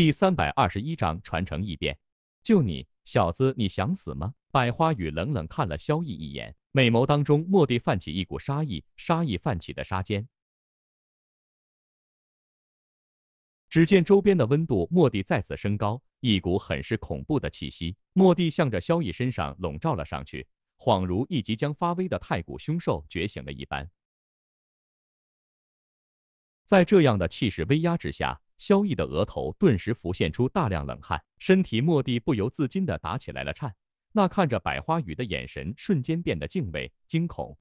第三百二十一章传承异变。就你小子，你想死吗？百花雨冷冷看了萧逸一眼，美眸当中蓦地泛起一股杀意，杀意泛起的杀尖。只见周边的温度蓦地再次升高，一股很是恐怖的气息蓦地向着萧逸身上笼罩了上去，恍如一即将发威的太古凶兽觉醒了一般。在这样的气势威压之下。萧逸的额头顿时浮现出大量冷汗，身体蓦地不由自禁的打起来了颤，那看着百花雨的眼神瞬间变得敬畏、惊恐，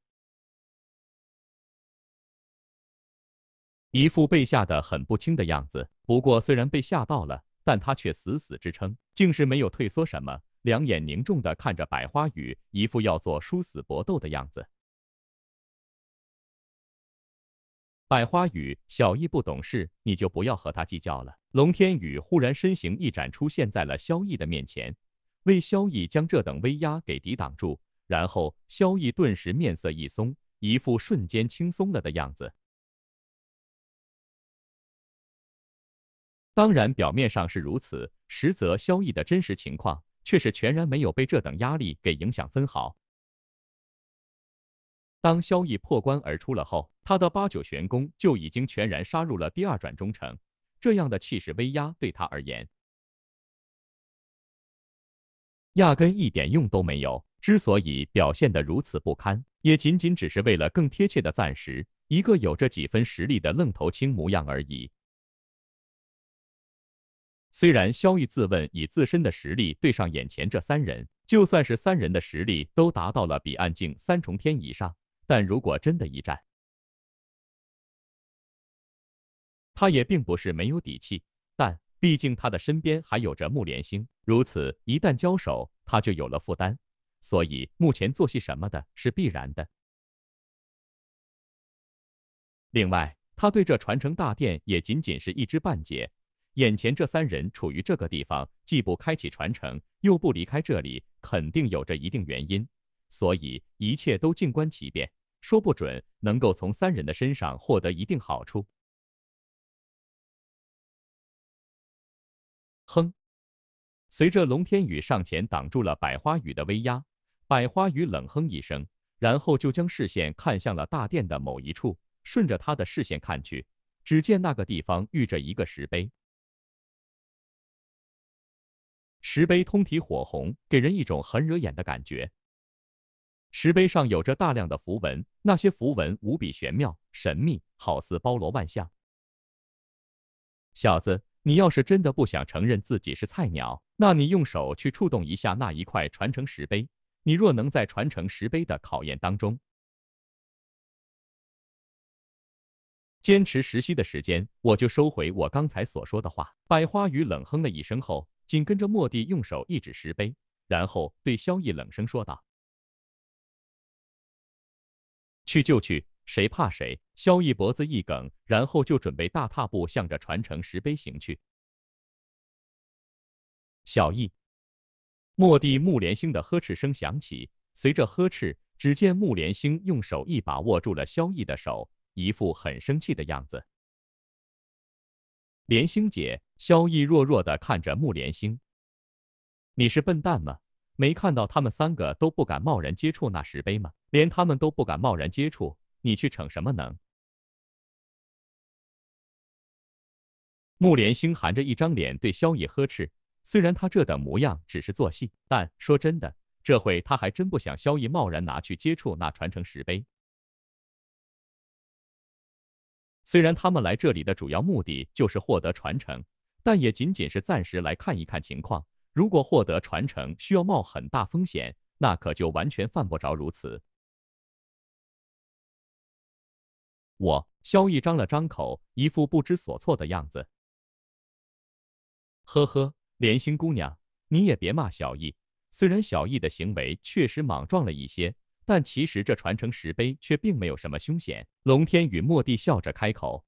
一副被吓得很不轻的样子。不过虽然被吓到了，但他却死死支撑，竟是没有退缩什么，两眼凝重的看着百花雨，一副要做殊死搏斗的样子。百花雨，小易不懂事，你就不要和他计较了。龙天宇忽然身形一展，出现在了萧逸的面前，为萧逸将这等威压给抵挡住。然后萧逸顿时面色一松，一副瞬间轻松了的样子。当然，表面上是如此，实则萧逸的真实情况却是全然没有被这等压力给影响分毫。当萧逸破关而出了后，他的八九玄功就已经全然杀入了第二转中程。这样的气势威压对他而言，压根一点用都没有。之所以表现得如此不堪，也仅仅只是为了更贴切的暂时一个有着几分实力的愣头青模样而已。虽然萧逸自问以自身的实力对上眼前这三人，就算是三人的实力都达到了彼岸境三重天以上。但如果真的一战，他也并不是没有底气，但毕竟他的身边还有着木莲星，如此一旦交手，他就有了负担，所以目前做戏什么的是必然的。另外，他对这传承大殿也仅仅是一知半解，眼前这三人处于这个地方，既不开启传承，又不离开这里，肯定有着一定原因，所以一切都静观其变。说不准能够从三人的身上获得一定好处。哼！随着龙天宇上前挡住了百花雨的威压，百花雨冷哼一声，然后就将视线看向了大殿的某一处。顺着他的视线看去，只见那个地方遇着一个石碑，石碑通体火红，给人一种很惹眼的感觉。石碑上有着大量的符文，那些符文无比玄妙神秘，好似包罗万象。小子，你要是真的不想承认自己是菜鸟，那你用手去触动一下那一块传承石碑。你若能在传承石碑的考验当中坚持十息的时间，我就收回我刚才所说的话。百花雨冷哼了一声后，紧跟着莫蒂用手一指石碑，然后对萧逸冷声说道。去就去，谁怕谁！萧逸脖子一梗，然后就准备大踏步向着传承石碑行去。小易，莫地木莲星的呵斥声响起，随着呵斥，只见木莲星用手一把握住了萧逸的手，一副很生气的样子。莲星姐，萧逸弱弱的看着木莲星：“你是笨蛋吗？”没看到他们三个都不敢贸然接触那石碑吗？连他们都不敢贸然接触，你去逞什么能？木连星含着一张脸对萧逸呵斥。虽然他这等模样只是做戏，但说真的，这回他还真不想萧逸贸然拿去接触那传承石碑。虽然他们来这里的主要目的就是获得传承，但也仅仅是暂时来看一看情况。如果获得传承需要冒很大风险，那可就完全犯不着如此。我萧逸张了张口，一副不知所措的样子。呵呵，莲心姑娘，你也别骂小逸。虽然小逸的行为确实莽撞了一些，但其实这传承石碑却并没有什么凶险。龙天宇、莫地笑着开口。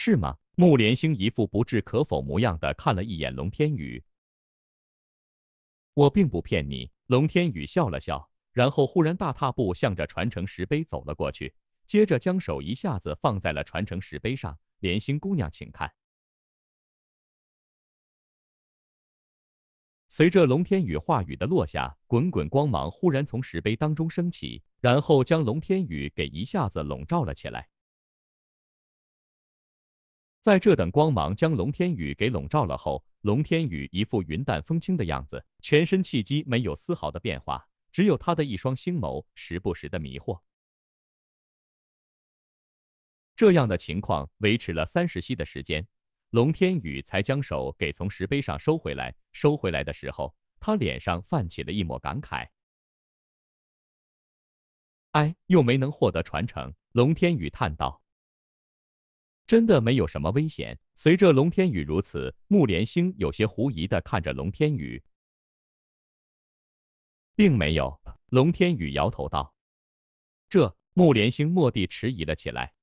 是吗？穆莲星一副不置可否模样的看了一眼龙天宇，我并不骗你。龙天宇笑了笑，然后忽然大踏步向着传承石碑走了过去，接着将手一下子放在了传承石碑上。莲星姑娘，请看。随着龙天宇话语的落下，滚滚光芒忽然从石碑当中升起，然后将龙天宇给一下子笼罩了起来。在这等光芒将龙天宇给笼罩了后，龙天宇一副云淡风轻的样子，全身气机没有丝毫的变化，只有他的一双星眸时不时的迷惑。这样的情况维持了三十息的时间，龙天宇才将手给从石碑上收回来。收回来的时候，他脸上泛起了一抹感慨：“哎，又没能获得传承。”龙天宇叹道。真的没有什么危险。随着龙天宇如此，木莲星有些狐疑的看着龙天宇，并没有。龙天宇摇头道：“这……”木莲星蓦地迟疑了起来。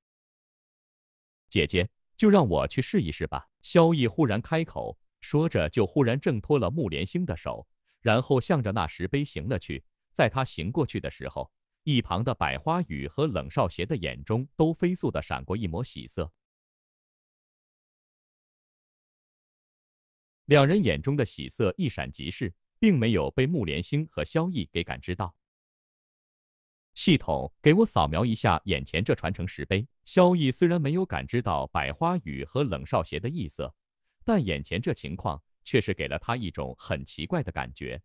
“姐姐，就让我去试一试吧。”萧逸忽然开口，说着就忽然挣脱了木莲星的手，然后向着那石碑行了去。在他行过去的时候，一旁的百花雨和冷少邪的眼中都飞速的闪过一抹喜色。两人眼中的喜色一闪即逝，并没有被木莲星和萧逸给感知到。系统，给我扫描一下眼前这传承石碑。萧逸虽然没有感知到百花雨和冷少邪的异色，但眼前这情况却是给了他一种很奇怪的感觉。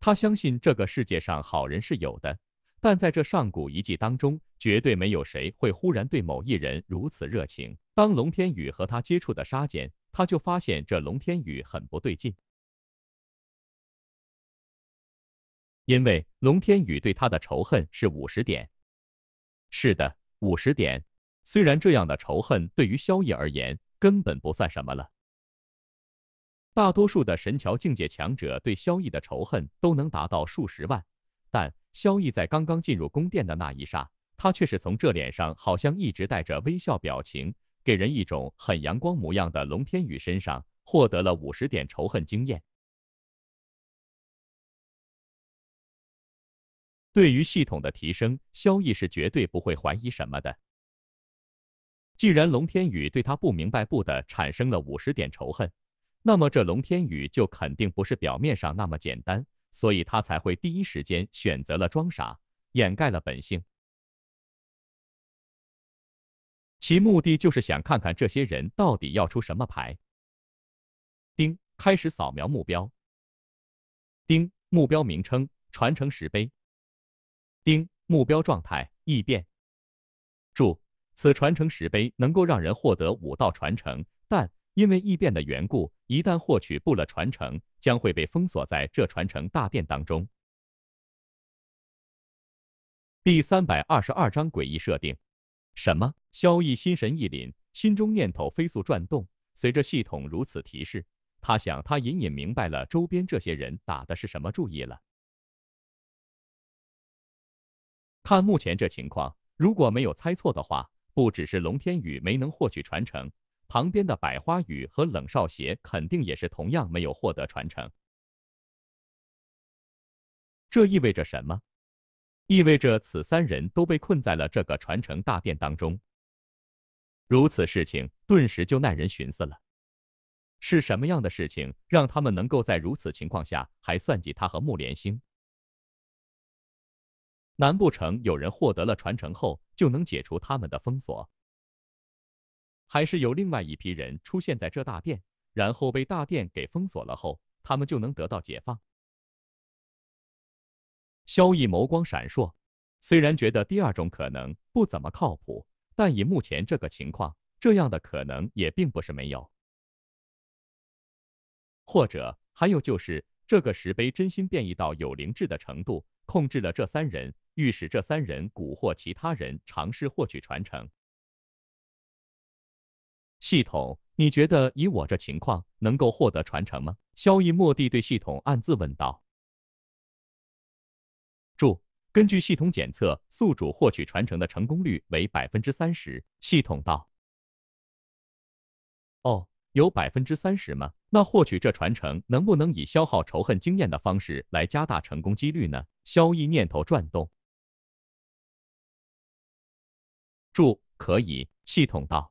他相信这个世界上好人是有的。但在这上古遗迹当中，绝对没有谁会忽然对某一人如此热情。当龙天宇和他接触的沙间，他就发现这龙天宇很不对劲，因为龙天宇对他的仇恨是五十点。是的，五十点。虽然这样的仇恨对于萧逸而言根本不算什么了，大多数的神桥境界强者对萧逸的仇恨都能达到数十万，但。萧逸在刚刚进入宫殿的那一刹，他却是从这脸上好像一直带着微笑表情，给人一种很阳光模样的龙天宇身上获得了五十点仇恨经验。对于系统的提升，萧逸是绝对不会怀疑什么的。既然龙天宇对他不明白不的产生了五十点仇恨，那么这龙天宇就肯定不是表面上那么简单。所以他才会第一时间选择了装傻，掩盖了本性，其目的就是想看看这些人到底要出什么牌。丁，开始扫描目标。丁，目标名称：传承石碑。丁，目标状态：异变。注：此传承石碑能够让人获得武道传承，但。因为异变的缘故，一旦获取不了传承，将会被封锁在这传承大殿当中。第三百二十二章诡异设定。什么？萧逸心神一凛，心中念头飞速转动。随着系统如此提示，他想，他隐隐明白了周边这些人打的是什么注意了。看目前这情况，如果没有猜错的话，不只是龙天宇没能获取传承。旁边的百花雨和冷少邪肯定也是同样没有获得传承，这意味着什么？意味着此三人都被困在了这个传承大殿当中。如此事情顿时就耐人寻思了，是什么样的事情让他们能够在如此情况下还算计他和木莲星？难不成有人获得了传承后就能解除他们的封锁？还是有另外一批人出现在这大殿，然后被大殿给封锁了后，他们就能得到解放。萧逸眸光闪烁，虽然觉得第二种可能不怎么靠谱，但以目前这个情况，这样的可能也并不是没有。或者还有就是，这个石碑真心变异到有灵智的程度，控制了这三人，欲使这三人蛊惑其他人，尝试获取传承。系统，你觉得以我这情况能够获得传承吗？萧逸蓦地对系统暗自问道。注：根据系统检测，宿主获取传承的成功率为百分之三十。系统道。哦，有百分之三十吗？那获取这传承能不能以消耗仇恨经验的方式来加大成功几率呢？萧逸念头转动。注：可以。系统道。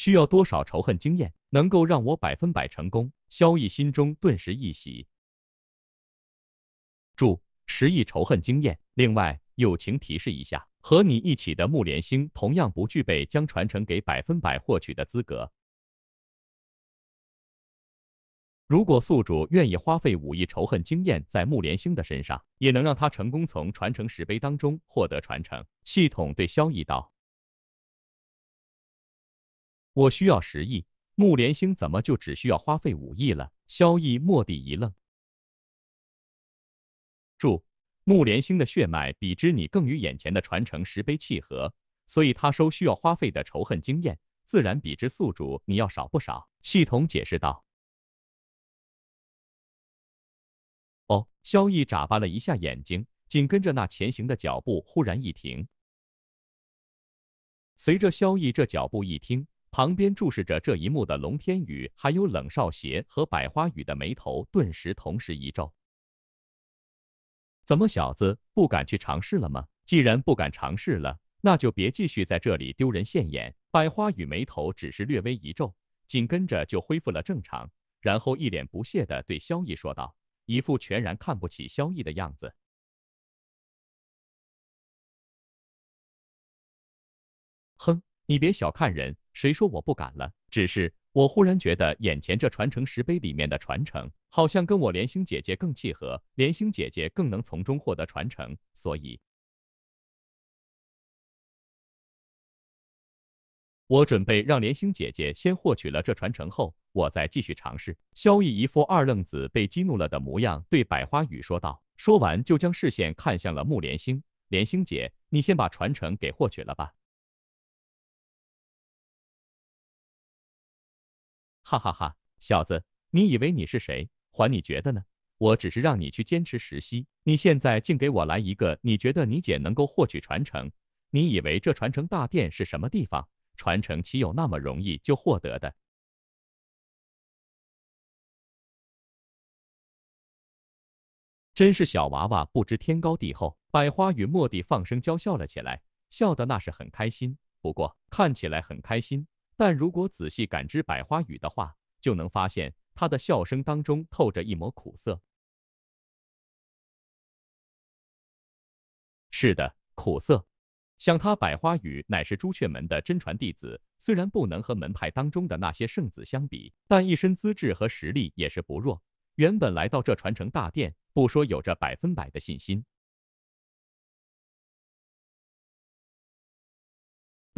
需要多少仇恨经验能够让我百分百成功？萧逸心中顿时一喜，注十亿仇恨经验。另外友情提示一下，和你一起的木莲星同样不具备将传承给百分百获取的资格。如果宿主愿意花费五亿仇恨经验在木莲星的身上，也能让他成功从传承石碑当中获得传承。系统对萧逸道。我需要十亿，木莲星怎么就只需要花费五亿了？萧逸蓦地一愣。注：木莲星的血脉比之你更与眼前的传承石碑契合，所以他收需要花费的仇恨经验，自然比之宿主你要少不少。系统解释道。哦，萧逸眨巴了一下眼睛，紧跟着那前行的脚步忽然一停。随着萧逸这脚步一停。旁边注视着这一幕的龙天宇，还有冷少邪和百花雨的眉头顿时同时一皱。怎么小子不敢去尝试了吗？既然不敢尝试了，那就别继续在这里丢人现眼。百花雨眉头只是略微一皱，紧跟着就恢复了正常，然后一脸不屑的对萧逸说道，一副全然看不起萧逸的样子。你别小看人，谁说我不敢了？只是我忽然觉得眼前这传承石碑里面的传承，好像跟我莲星姐姐更契合，莲星姐姐更能从中获得传承，所以，我准备让莲星姐姐先获取了这传承后，我再继续尝试。萧逸一副二愣子被激怒了的模样，对百花雨说道。说完，就将视线看向了木莲星。莲星姐，你先把传承给获取了吧。哈哈哈，小子，你以为你是谁？还你觉得呢？我只是让你去坚持实习，你现在竟给我来一个？你觉得你姐能够获取传承？你以为这传承大殿是什么地方？传承岂有那么容易就获得的？真是小娃娃不知天高地厚！百花与莫地放声娇笑了起来，笑得那是很开心，不过看起来很开心。但如果仔细感知百花语的话，就能发现他的笑声当中透着一抹苦涩。是的，苦涩。想他百花语乃是朱雀门的真传弟子，虽然不能和门派当中的那些圣子相比，但一身资质和实力也是不弱。原本来到这传承大殿，不说有着百分百的信心。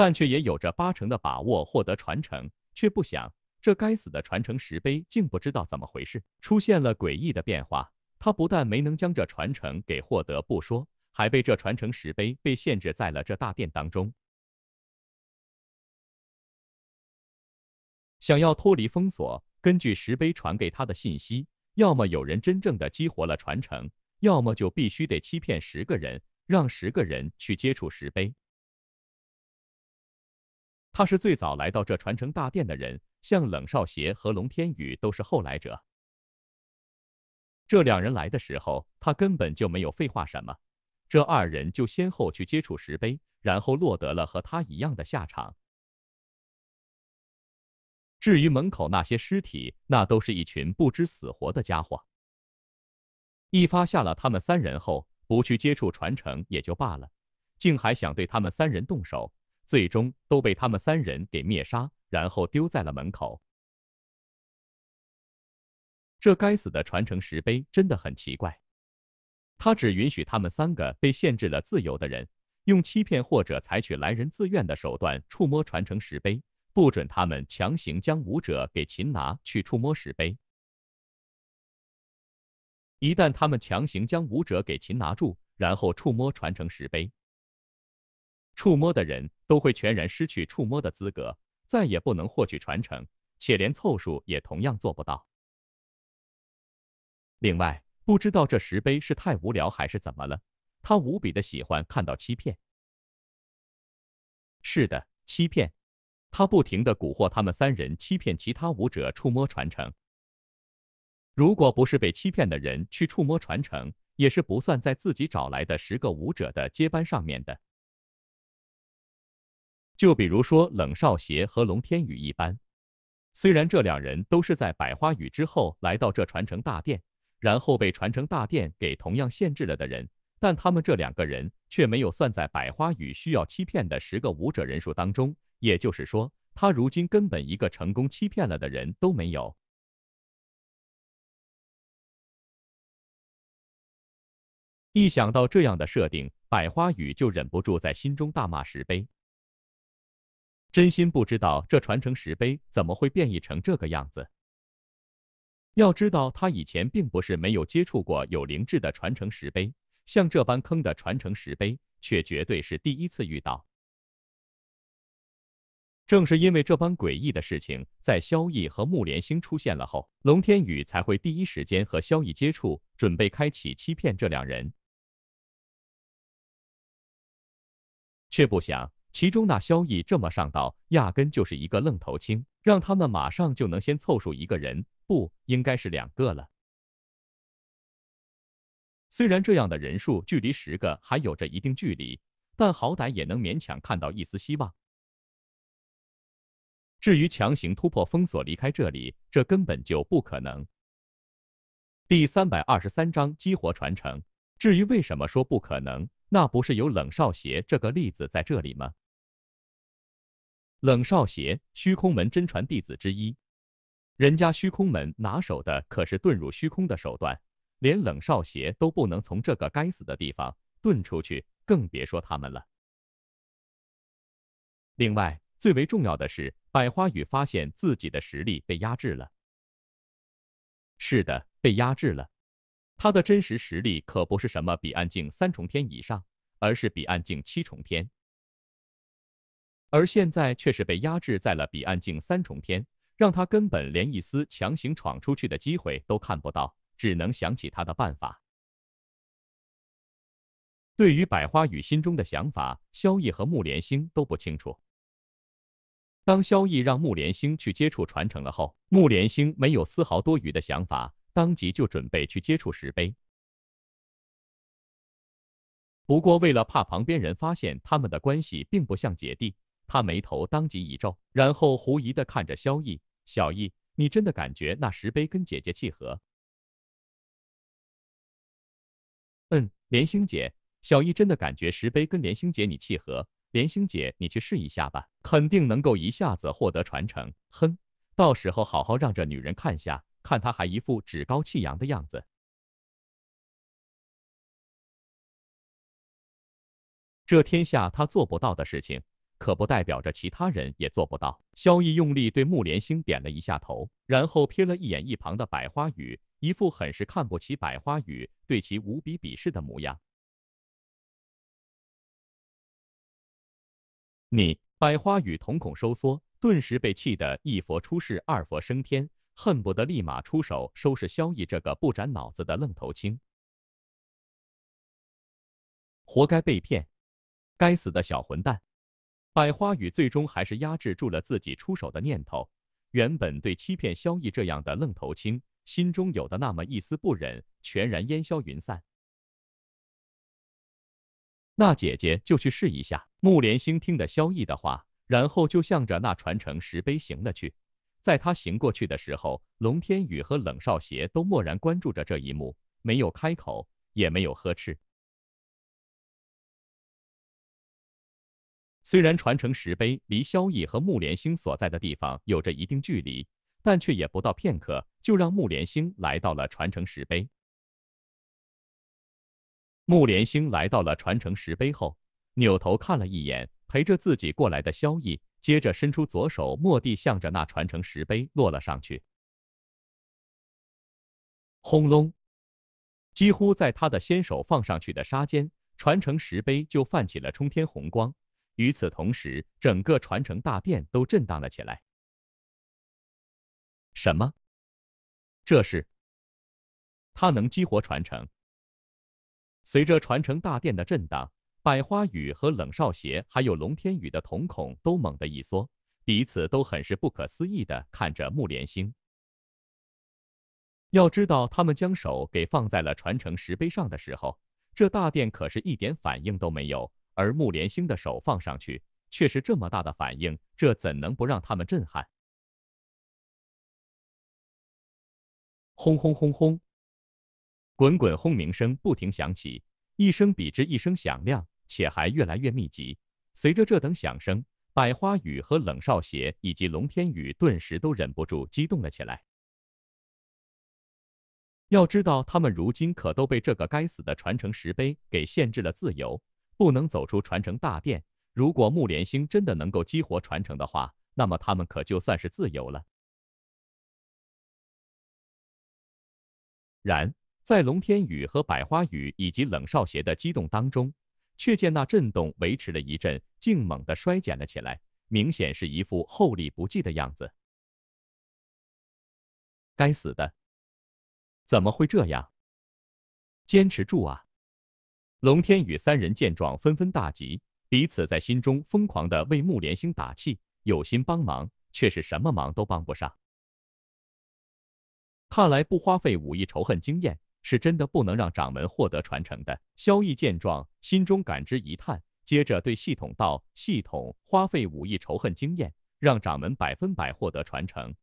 但却也有着八成的把握获得传承，却不想这该死的传承石碑竟不知道怎么回事出现了诡异的变化。他不但没能将这传承给获得，不说，还被这传承石碑被限制在了这大殿当中。想要脱离封锁，根据石碑传给他的信息，要么有人真正的激活了传承，要么就必须得欺骗十个人，让十个人去接触石碑。他是最早来到这传承大殿的人，像冷少邪和龙天宇都是后来者。这两人来的时候，他根本就没有废话什么，这二人就先后去接触石碑，然后落得了和他一样的下场。至于门口那些尸体，那都是一群不知死活的家伙。一发下了他们三人后，不去接触传承也就罢了，竟还想对他们三人动手。最终都被他们三人给灭杀，然后丢在了门口。这该死的传承石碑真的很奇怪，他只允许他们三个被限制了自由的人，用欺骗或者采取来人自愿的手段触摸传承石碑，不准他们强行将武者给擒拿去触摸石碑。一旦他们强行将武者给擒拿住，然后触摸传承石碑，触摸的人。都会全然失去触摸的资格，再也不能获取传承，且连凑数也同样做不到。另外，不知道这石碑是太无聊还是怎么了，他无比的喜欢看到欺骗。是的，欺骗，他不停的蛊惑他们三人，欺骗其他武者触摸传承。如果不是被欺骗的人去触摸传承，也是不算在自己找来的十个武者的接班上面的。就比如说冷少邪和龙天宇一般，虽然这两人都是在百花雨之后来到这传承大殿，然后被传承大殿给同样限制了的人，但他们这两个人却没有算在百花雨需要欺骗的十个武者人数当中。也就是说，他如今根本一个成功欺骗了的人都没有。一想到这样的设定，百花雨就忍不住在心中大骂石碑。真心不知道这传承石碑怎么会变异成这个样子。要知道，他以前并不是没有接触过有灵智的传承石碑，像这般坑的传承石碑，却绝对是第一次遇到。正是因为这般诡异的事情，在萧逸和木莲星出现了后，龙天宇才会第一时间和萧逸接触，准备开启欺骗这两人，却不想。其中那萧逸这么上道，压根就是一个愣头青，让他们马上就能先凑数一个人，不应该是两个了。虽然这样的人数距离十个还有着一定距离，但好歹也能勉强看到一丝希望。至于强行突破封锁离开这里，这根本就不可能。第三百二十三章激活传承。至于为什么说不可能，那不是有冷少邪这个例子在这里吗？冷少邪，虚空门真传弟子之一。人家虚空门拿手的可是遁入虚空的手段，连冷少邪都不能从这个该死的地方遁出去，更别说他们了。另外，最为重要的是，百花雨发现自己的实力被压制了。是的，被压制了。他的真实实力可不是什么彼岸境三重天以上，而是彼岸境七重天。而现在却是被压制在了彼岸境三重天，让他根本连一丝强行闯出去的机会都看不到，只能想起他的办法。对于百花雨心中的想法，萧逸和穆连星都不清楚。当萧逸让穆连星去接触传承了后，穆连星没有丝毫多余的想法，当即就准备去接触石碑。不过为了怕旁边人发现他们的关系并不像姐弟。他眉头当即一皱，然后狐疑的看着萧逸：“小逸，你真的感觉那石碑跟姐姐契合？”“嗯，莲心姐，小逸真的感觉石碑跟莲心姐你契合。莲心姐，你去试一下吧，肯定能够一下子获得传承。哼，到时候好好让这女人看下，看她还一副趾高气扬的样子。这天下她做不到的事情。”可不代表着其他人也做不到。萧逸用力对穆莲星点了一下头，然后瞥了一眼一旁的百花雨，一副很是看不起百花雨，对其无比鄙视的模样。你百花雨瞳孔收缩，顿时被气得一佛出世二佛升天，恨不得立马出手收拾萧逸这个不长脑子的愣头青。活该被骗！该死的小混蛋！百花雨最终还是压制住了自己出手的念头。原本对欺骗萧逸这样的愣头青，心中有的那么一丝不忍，全然烟消云散。那姐姐就去试一下。穆连星听得萧逸的话，然后就向着那传承石碑行了去。在他行过去的时候，龙天宇和冷少邪都默然关注着这一幕，没有开口，也没有呵斥。虽然传承石碑离萧逸和木莲星所在的地方有着一定距离，但却也不到片刻，就让木莲星来到了传承石碑。木莲星来到了传承石碑后，扭头看了一眼陪着自己过来的萧逸，接着伸出左手，蓦地向着那传承石碑落了上去。轰隆！几乎在他的先手放上去的刹间，传承石碑就泛起了冲天红光。与此同时，整个传承大殿都震荡了起来。什么？这是？他能激活传承？随着传承大殿的震荡，百花雨和冷少邪还有龙天宇的瞳孔都猛地一缩，彼此都很是不可思议的看着木莲星。要知道，他们将手给放在了传承石碑上的时候，这大殿可是一点反应都没有。而木连星的手放上去，却是这么大的反应，这怎能不让他们震撼？轰轰轰轰，滚滚轰鸣声不停响起，一声比之一声响亮，且还越来越密集。随着这等响声，百花雨和冷少邪以及龙天宇顿时都忍不住激动了起来。要知道，他们如今可都被这个该死的传承石碑给限制了自由。不能走出传承大殿。如果木莲星真的能够激活传承的话，那么他们可就算是自由了。然，在龙天宇和百花雨以及冷少邪的激动当中，却见那震动维持了一阵，竟猛地衰减了起来，明显是一副后力不济的样子。该死的，怎么会这样？坚持住啊！龙天宇三人见状，纷纷大急，彼此在心中疯狂的为木连星打气。有心帮忙，却是什么忙都帮不上。看来不花费武亿仇恨经验，是真的不能让掌门获得传承的。萧逸见状，心中感知一叹，接着对系统道：“系统，花费五亿仇恨经验，让掌门百分百获得传承。”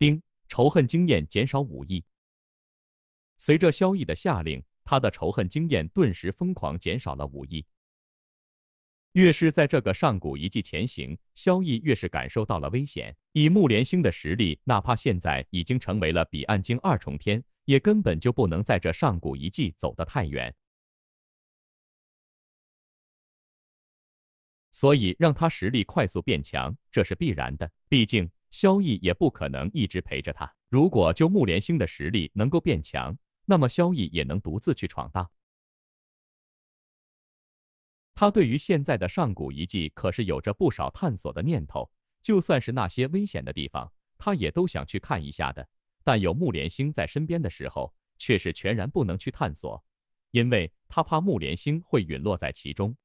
丁，仇恨经验减少五亿。随着萧逸的下令，他的仇恨经验顿时疯狂减少了五亿。越是在这个上古遗迹前行，萧逸越是感受到了危险。以木莲星的实力，哪怕现在已经成为了彼岸经二重天，也根本就不能在这上古遗迹走得太远。所以让他实力快速变强，这是必然的。毕竟萧逸也不可能一直陪着他。如果就木莲星的实力能够变强，那么萧逸也能独自去闯荡。他对于现在的上古遗迹可是有着不少探索的念头，就算是那些危险的地方，他也都想去看一下的。但有木莲星在身边的时候，却是全然不能去探索，因为他怕木莲星会陨落在其中。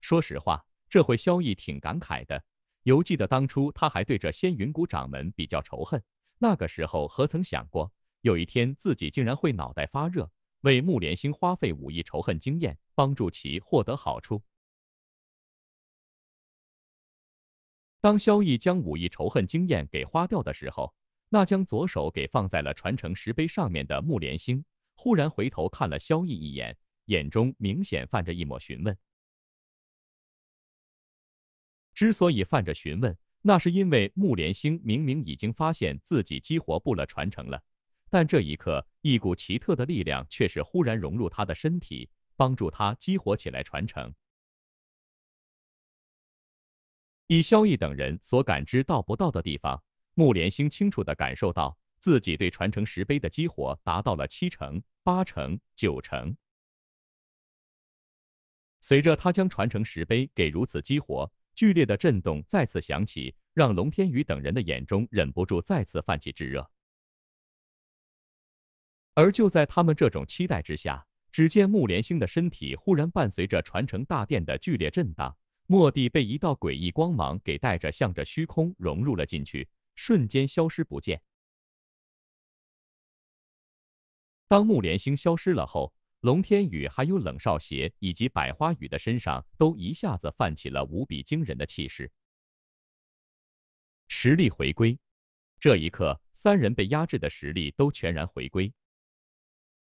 说实话，这回萧逸挺感慨的。犹记得当初他还对这仙云谷掌门比较仇恨，那个时候何曾想过，有一天自己竟然会脑袋发热，为木莲星花费五亿仇恨经验，帮助其获得好处。当萧逸将五亿仇恨经验给花掉的时候，那将左手给放在了传承石碑上面的木莲星，忽然回头看了萧逸一眼，眼中明显泛着一抹询问。之所以泛着询问，那是因为木莲星明明已经发现自己激活不了传承了，但这一刻，一股奇特的力量却是忽然融入他的身体，帮助他激活起来传承。以萧逸等人所感知到不到的地方，木莲星清楚地感受到自己对传承石碑的激活达到了七成、八成、九成。随着他将传承石碑给如此激活。剧烈的震动再次响起，让龙天宇等人的眼中忍不住再次泛起炙热。而就在他们这种期待之下，只见木莲星的身体忽然伴随着传承大殿的剧烈震荡，蓦地被一道诡异光芒给带着，向着虚空融入了进去，瞬间消失不见。当木莲星消失了后，龙天宇、还有冷少邪以及百花雨的身上，都一下子泛起了无比惊人的气势，实力回归。这一刻，三人被压制的实力都全然回归。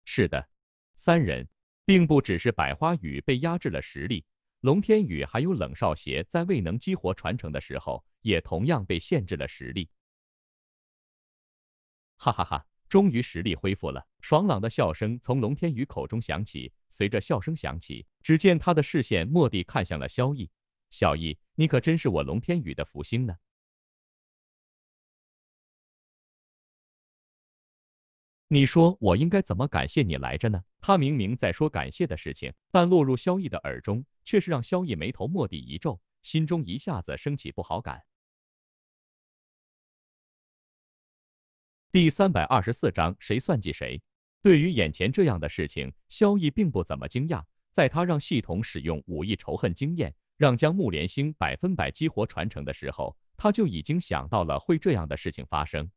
是的，三人并不只是百花雨被压制了实力，龙天宇还有冷少邪在未能激活传承的时候，也同样被限制了实力。哈哈哈。终于实力恢复了，爽朗的笑声从龙天宇口中响起。随着笑声响起，只见他的视线蓦地看向了萧逸。萧逸，你可真是我龙天宇的福星呢。你说我应该怎么感谢你来着呢？他明明在说感谢的事情，但落入萧逸的耳中，却是让萧逸眉头蓦地一皱，心中一下子升起不好感。第三百二十四章谁算计谁？对于眼前这样的事情，萧逸并不怎么惊讶。在他让系统使用武艺仇恨经验，让将木莲星百分百激活传承的时候，他就已经想到了会这样的事情发生。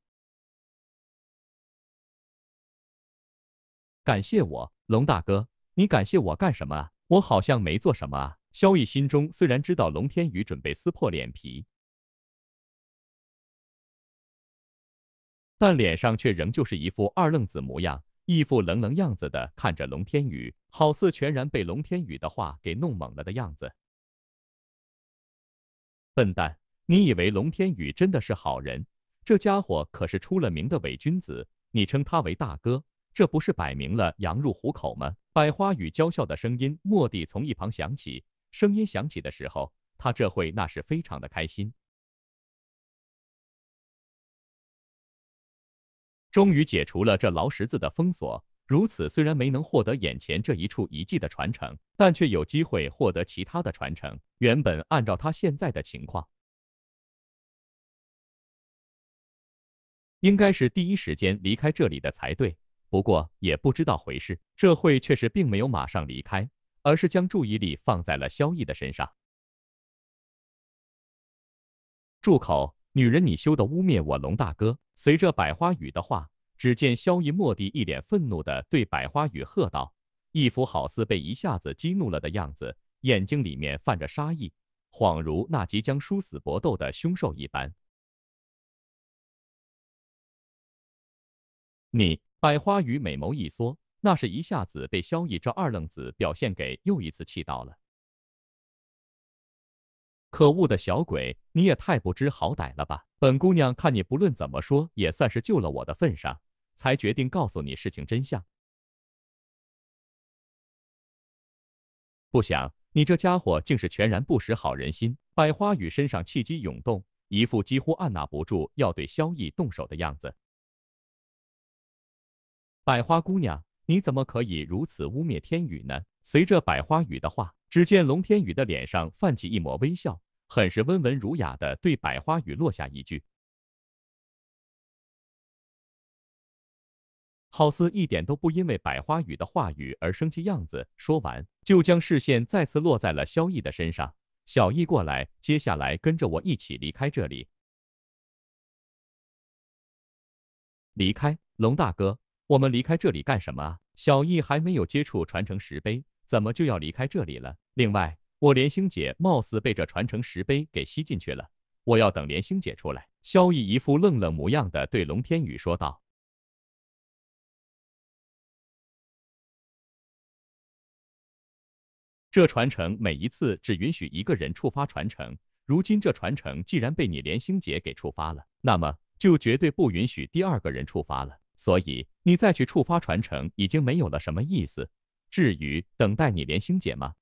感谢我龙大哥，你感谢我干什么啊？我好像没做什么啊。萧逸心中虽然知道龙天宇准备撕破脸皮。但脸上却仍旧是一副二愣子模样，一副冷冷样子的看着龙天宇，好似全然被龙天宇的话给弄懵了的样子。笨蛋，你以为龙天宇真的是好人？这家伙可是出了名的伪君子！你称他为大哥，这不是摆明了羊入虎口吗？百花雨娇笑的声音蓦地从一旁响起，声音响起的时候，他这会那是非常的开心。终于解除了这牢石子的封锁。如此，虽然没能获得眼前这一处遗迹的传承，但却有机会获得其他的传承。原本按照他现在的情况，应该是第一时间离开这里的才对。不过也不知道回事，这会却是并没有马上离开，而是将注意力放在了萧逸的身上。住口！女人，你休得污蔑我龙大哥！随着百花雨的话，只见萧逸蓦地一脸愤怒地对百花雨喝道，一副好似被一下子激怒了的样子，眼睛里面泛着杀意，恍如那即将殊死搏斗的凶兽一般。你百花雨美眸一缩，那是一下子被萧逸这二愣子表现给又一次气到了。可恶的小鬼，你也太不知好歹了吧！本姑娘看你不论怎么说，也算是救了我的份上，才决定告诉你事情真相。不想你这家伙竟是全然不识好人心！百花雨身上气机涌动，一副几乎按捺不住要对萧逸动手的样子。百花姑娘，你怎么可以如此污蔑天宇呢？随着百花雨的话，只见龙天宇的脸上泛起一抹微笑。很是温文儒雅的对百花雨落下一句，好似一点都不因为百花雨的话语而生气样子。说完，就将视线再次落在了萧逸的身上。小逸过来，接下来跟着我一起离开这里。离开，龙大哥，我们离开这里干什么啊？小逸还没有接触传承石碑，怎么就要离开这里了？另外。我莲心姐貌似被这传承石碑给吸进去了，我要等莲心姐出来。萧逸一副愣愣模样的对龙天宇说道：“这传承每一次只允许一个人触发传承，如今这传承既然被你莲心姐给触发了，那么就绝对不允许第二个人触发了。所以你再去触发传承已经没有了什么意思。至于等待你莲心姐吗？”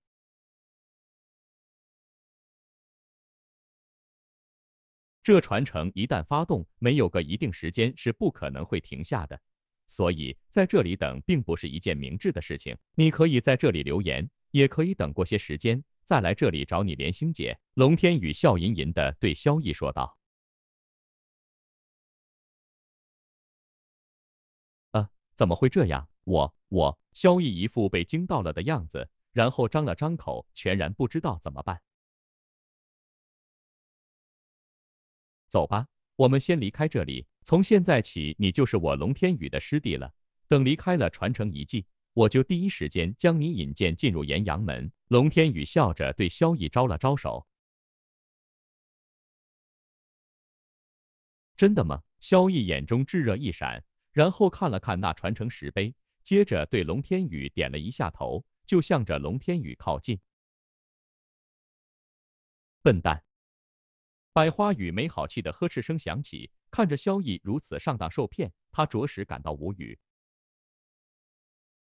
这传承一旦发动，没有个一定时间是不可能会停下的。所以在这里等并不是一件明智的事情。你可以在这里留言，也可以等过些时间再来这里找你莲心姐。龙天宇笑吟吟地对萧逸说道：“怎么会这样？我……我……”萧逸一副被惊到了的样子，然后张了张口，全然不知道怎么办。走吧，我们先离开这里。从现在起，你就是我龙天宇的师弟了。等离开了传承遗迹，我就第一时间将你引荐进入炎阳门。龙天宇笑着对萧逸招了招手。真的吗？萧逸眼中炙热一闪，然后看了看那传承石碑，接着对龙天宇点了一下头，就向着龙天宇靠近。笨蛋。百花雨没好气的呵斥声响起，看着萧逸如此上当受骗，他着实感到无语。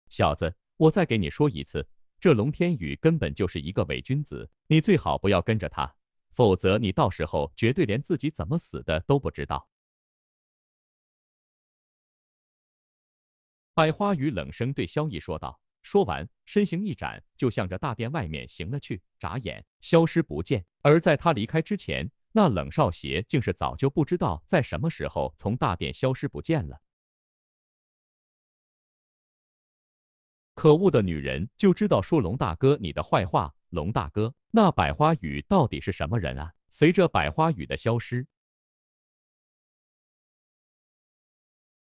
小子，我再给你说一次，这龙天宇根本就是一个伪君子，你最好不要跟着他，否则你到时候绝对连自己怎么死的都不知道。百花雨冷声对萧逸说道。说完，身形一展，就向着大殿外面行了去，眨眼消失不见。而在他离开之前。那冷少邪竟是早就不知道在什么时候从大殿消失不见了。可恶的女人，就知道说龙大哥你的坏话。龙大哥，那百花雨到底是什么人啊？随着百花雨的消失，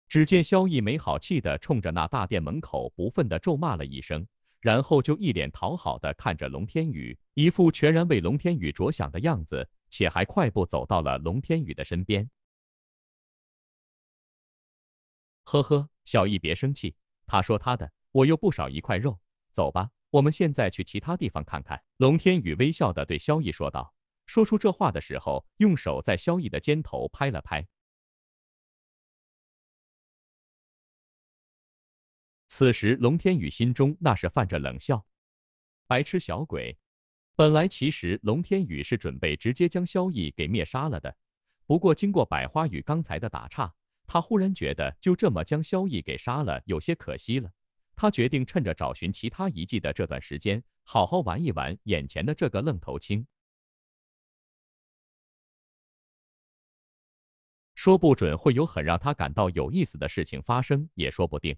只见萧逸没好气的冲着那大殿门口不忿的咒骂了一声。然后就一脸讨好的看着龙天宇，一副全然为龙天宇着想的样子，且还快步走到了龙天宇的身边。呵呵，小易别生气，他说他的，我又不少一块肉。走吧，我们现在去其他地方看看。龙天宇微笑的对萧逸说道，说出这话的时候，用手在萧逸的肩头拍了拍。此时，龙天宇心中那是泛着冷笑。白痴小鬼！本来其实龙天宇是准备直接将萧逸给灭杀了的，不过经过百花雨刚才的打岔，他忽然觉得就这么将萧逸给杀了有些可惜了。他决定趁着找寻其他遗迹的这段时间，好好玩一玩眼前的这个愣头青。说不准会有很让他感到有意思的事情发生，也说不定。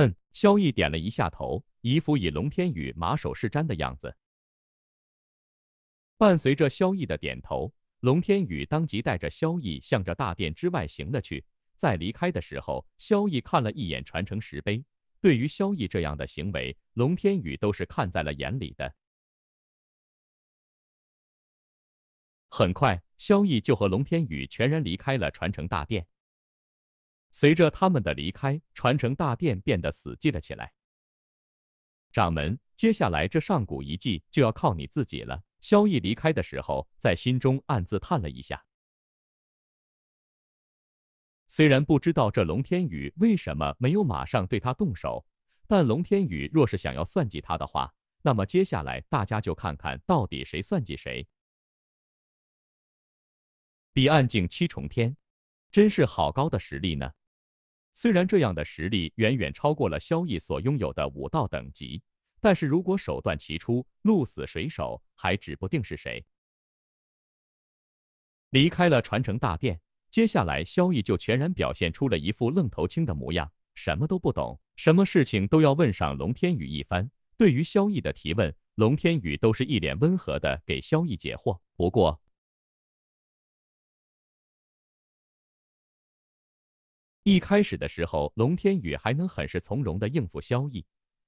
嗯，萧逸点了一下头，一副以龙天宇马首是瞻的样子。伴随着萧逸的点头，龙天宇当即带着萧逸向着大殿之外行了去。在离开的时候，萧逸看了一眼传承石碑。对于萧逸这样的行为，龙天宇都是看在了眼里的。很快，萧逸就和龙天宇全然离开了传承大殿。随着他们的离开，传承大殿变得死寂了起来。掌门，接下来这上古遗迹就要靠你自己了。萧逸离开的时候，在心中暗自叹了一下。虽然不知道这龙天宇为什么没有马上对他动手，但龙天宇若是想要算计他的话，那么接下来大家就看看到底谁算计谁。彼岸境七重天，真是好高的实力呢！虽然这样的实力远远超过了萧逸所拥有的武道等级，但是如果手段齐出，鹿死谁手还指不定是谁。离开了传承大殿，接下来萧逸就全然表现出了一副愣头青的模样，什么都不懂，什么事情都要问上龙天宇一番。对于萧逸的提问，龙天宇都是一脸温和的给萧逸解惑。不过，一开始的时候，龙天宇还能很是从容的应付萧逸，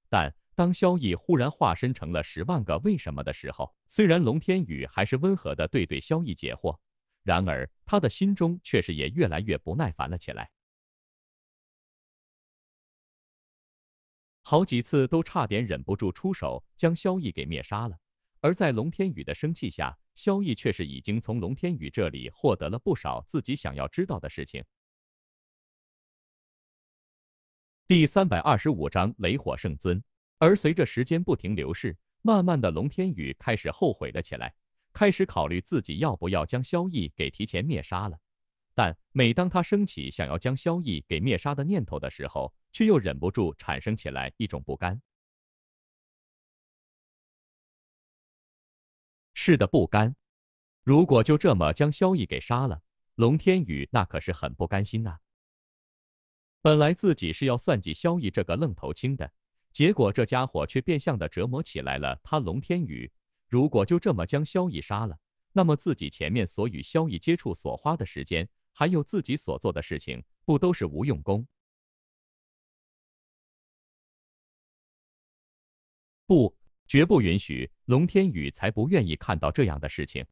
但当萧逸忽然化身成了十万个为什么的时候，虽然龙天宇还是温和的对对萧逸解惑，然而他的心中却是也越来越不耐烦了起来，好几次都差点忍不住出手将萧逸给灭杀了。而在龙天宇的生气下，萧逸却是已经从龙天宇这里获得了不少自己想要知道的事情。第三百二十五章雷火圣尊。而随着时间不停流逝，慢慢的，龙天宇开始后悔了起来，开始考虑自己要不要将萧逸给提前灭杀了。但每当他升起想要将萧逸给灭杀的念头的时候，却又忍不住产生起来一种不甘。是的，不甘。如果就这么将萧逸给杀了，龙天宇那可是很不甘心呐。本来自己是要算计萧逸这个愣头青的，结果这家伙却变相的折磨起来了。他龙天宇如果就这么将萧逸杀了，那么自己前面所与萧逸接触所花的时间，还有自己所做的事情，不都是无用功？不，绝不允许！龙天宇才不愿意看到这样的事情。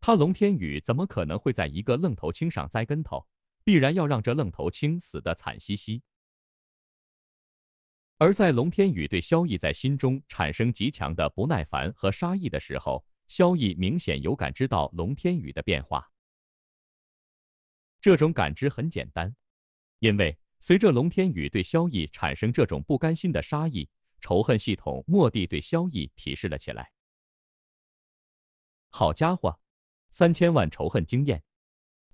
他龙天宇怎么可能会在一个愣头青上栽跟头？必然要让这愣头青死的惨兮兮。而在龙天宇对萧逸在心中产生极强的不耐烦和杀意的时候，萧逸明显有感知到龙天宇的变化。这种感知很简单，因为随着龙天宇对萧逸产生这种不甘心的杀意，仇恨系统蓦地对萧逸提示了起来。好家伙，三千万仇恨经验！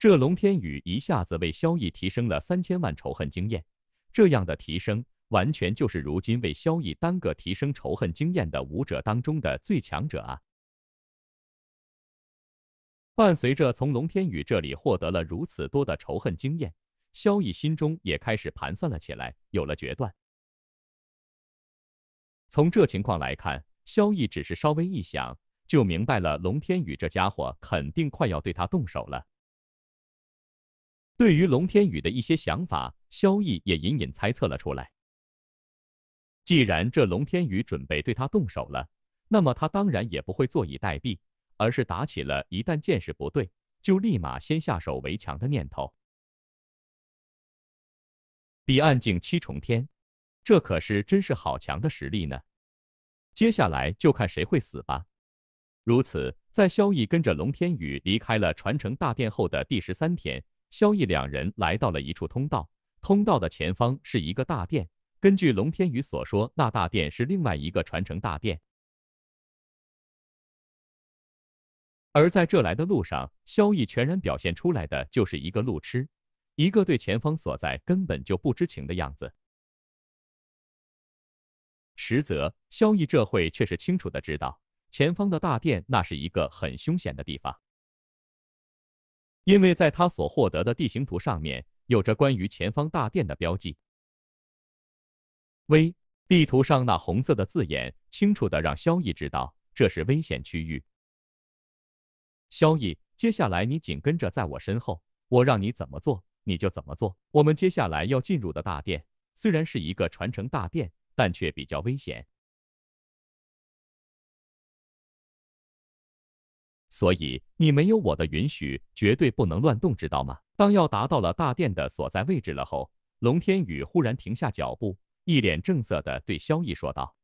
这龙天宇一下子为萧逸提升了三千万仇恨经验，这样的提升完全就是如今为萧逸单个提升仇恨经验的武者当中的最强者啊！伴随着从龙天宇这里获得了如此多的仇恨经验，萧逸心中也开始盘算了起来，有了决断。从这情况来看，萧逸只是稍微一想就明白了，龙天宇这家伙肯定快要对他动手了。对于龙天宇的一些想法，萧逸也隐隐猜测了出来。既然这龙天宇准备对他动手了，那么他当然也不会坐以待毙，而是打起了一旦见识不对，就立马先下手为强的念头。彼岸境七重天，这可是真是好强的实力呢！接下来就看谁会死吧。如此，在萧逸跟着龙天宇离开了传承大殿后的第十三天。萧逸两人来到了一处通道，通道的前方是一个大殿。根据龙天宇所说，那大殿是另外一个传承大殿。而在这来的路上，萧逸全然表现出来的就是一个路痴，一个对前方所在根本就不知情的样子。实则，萧逸这会却是清楚的知道，前方的大殿那是一个很凶险的地方。因为在他所获得的地形图上面，有着关于前方大殿的标记。危，地图上那红色的字眼，清楚的让萧逸知道这是危险区域。萧逸，接下来你紧跟着在我身后，我让你怎么做，你就怎么做。我们接下来要进入的大殿，虽然是一个传承大殿，但却比较危险。所以你没有我的允许，绝对不能乱动，知道吗？当要达到了大殿的所在位置了后，龙天宇忽然停下脚步，一脸正色的对萧逸说道：“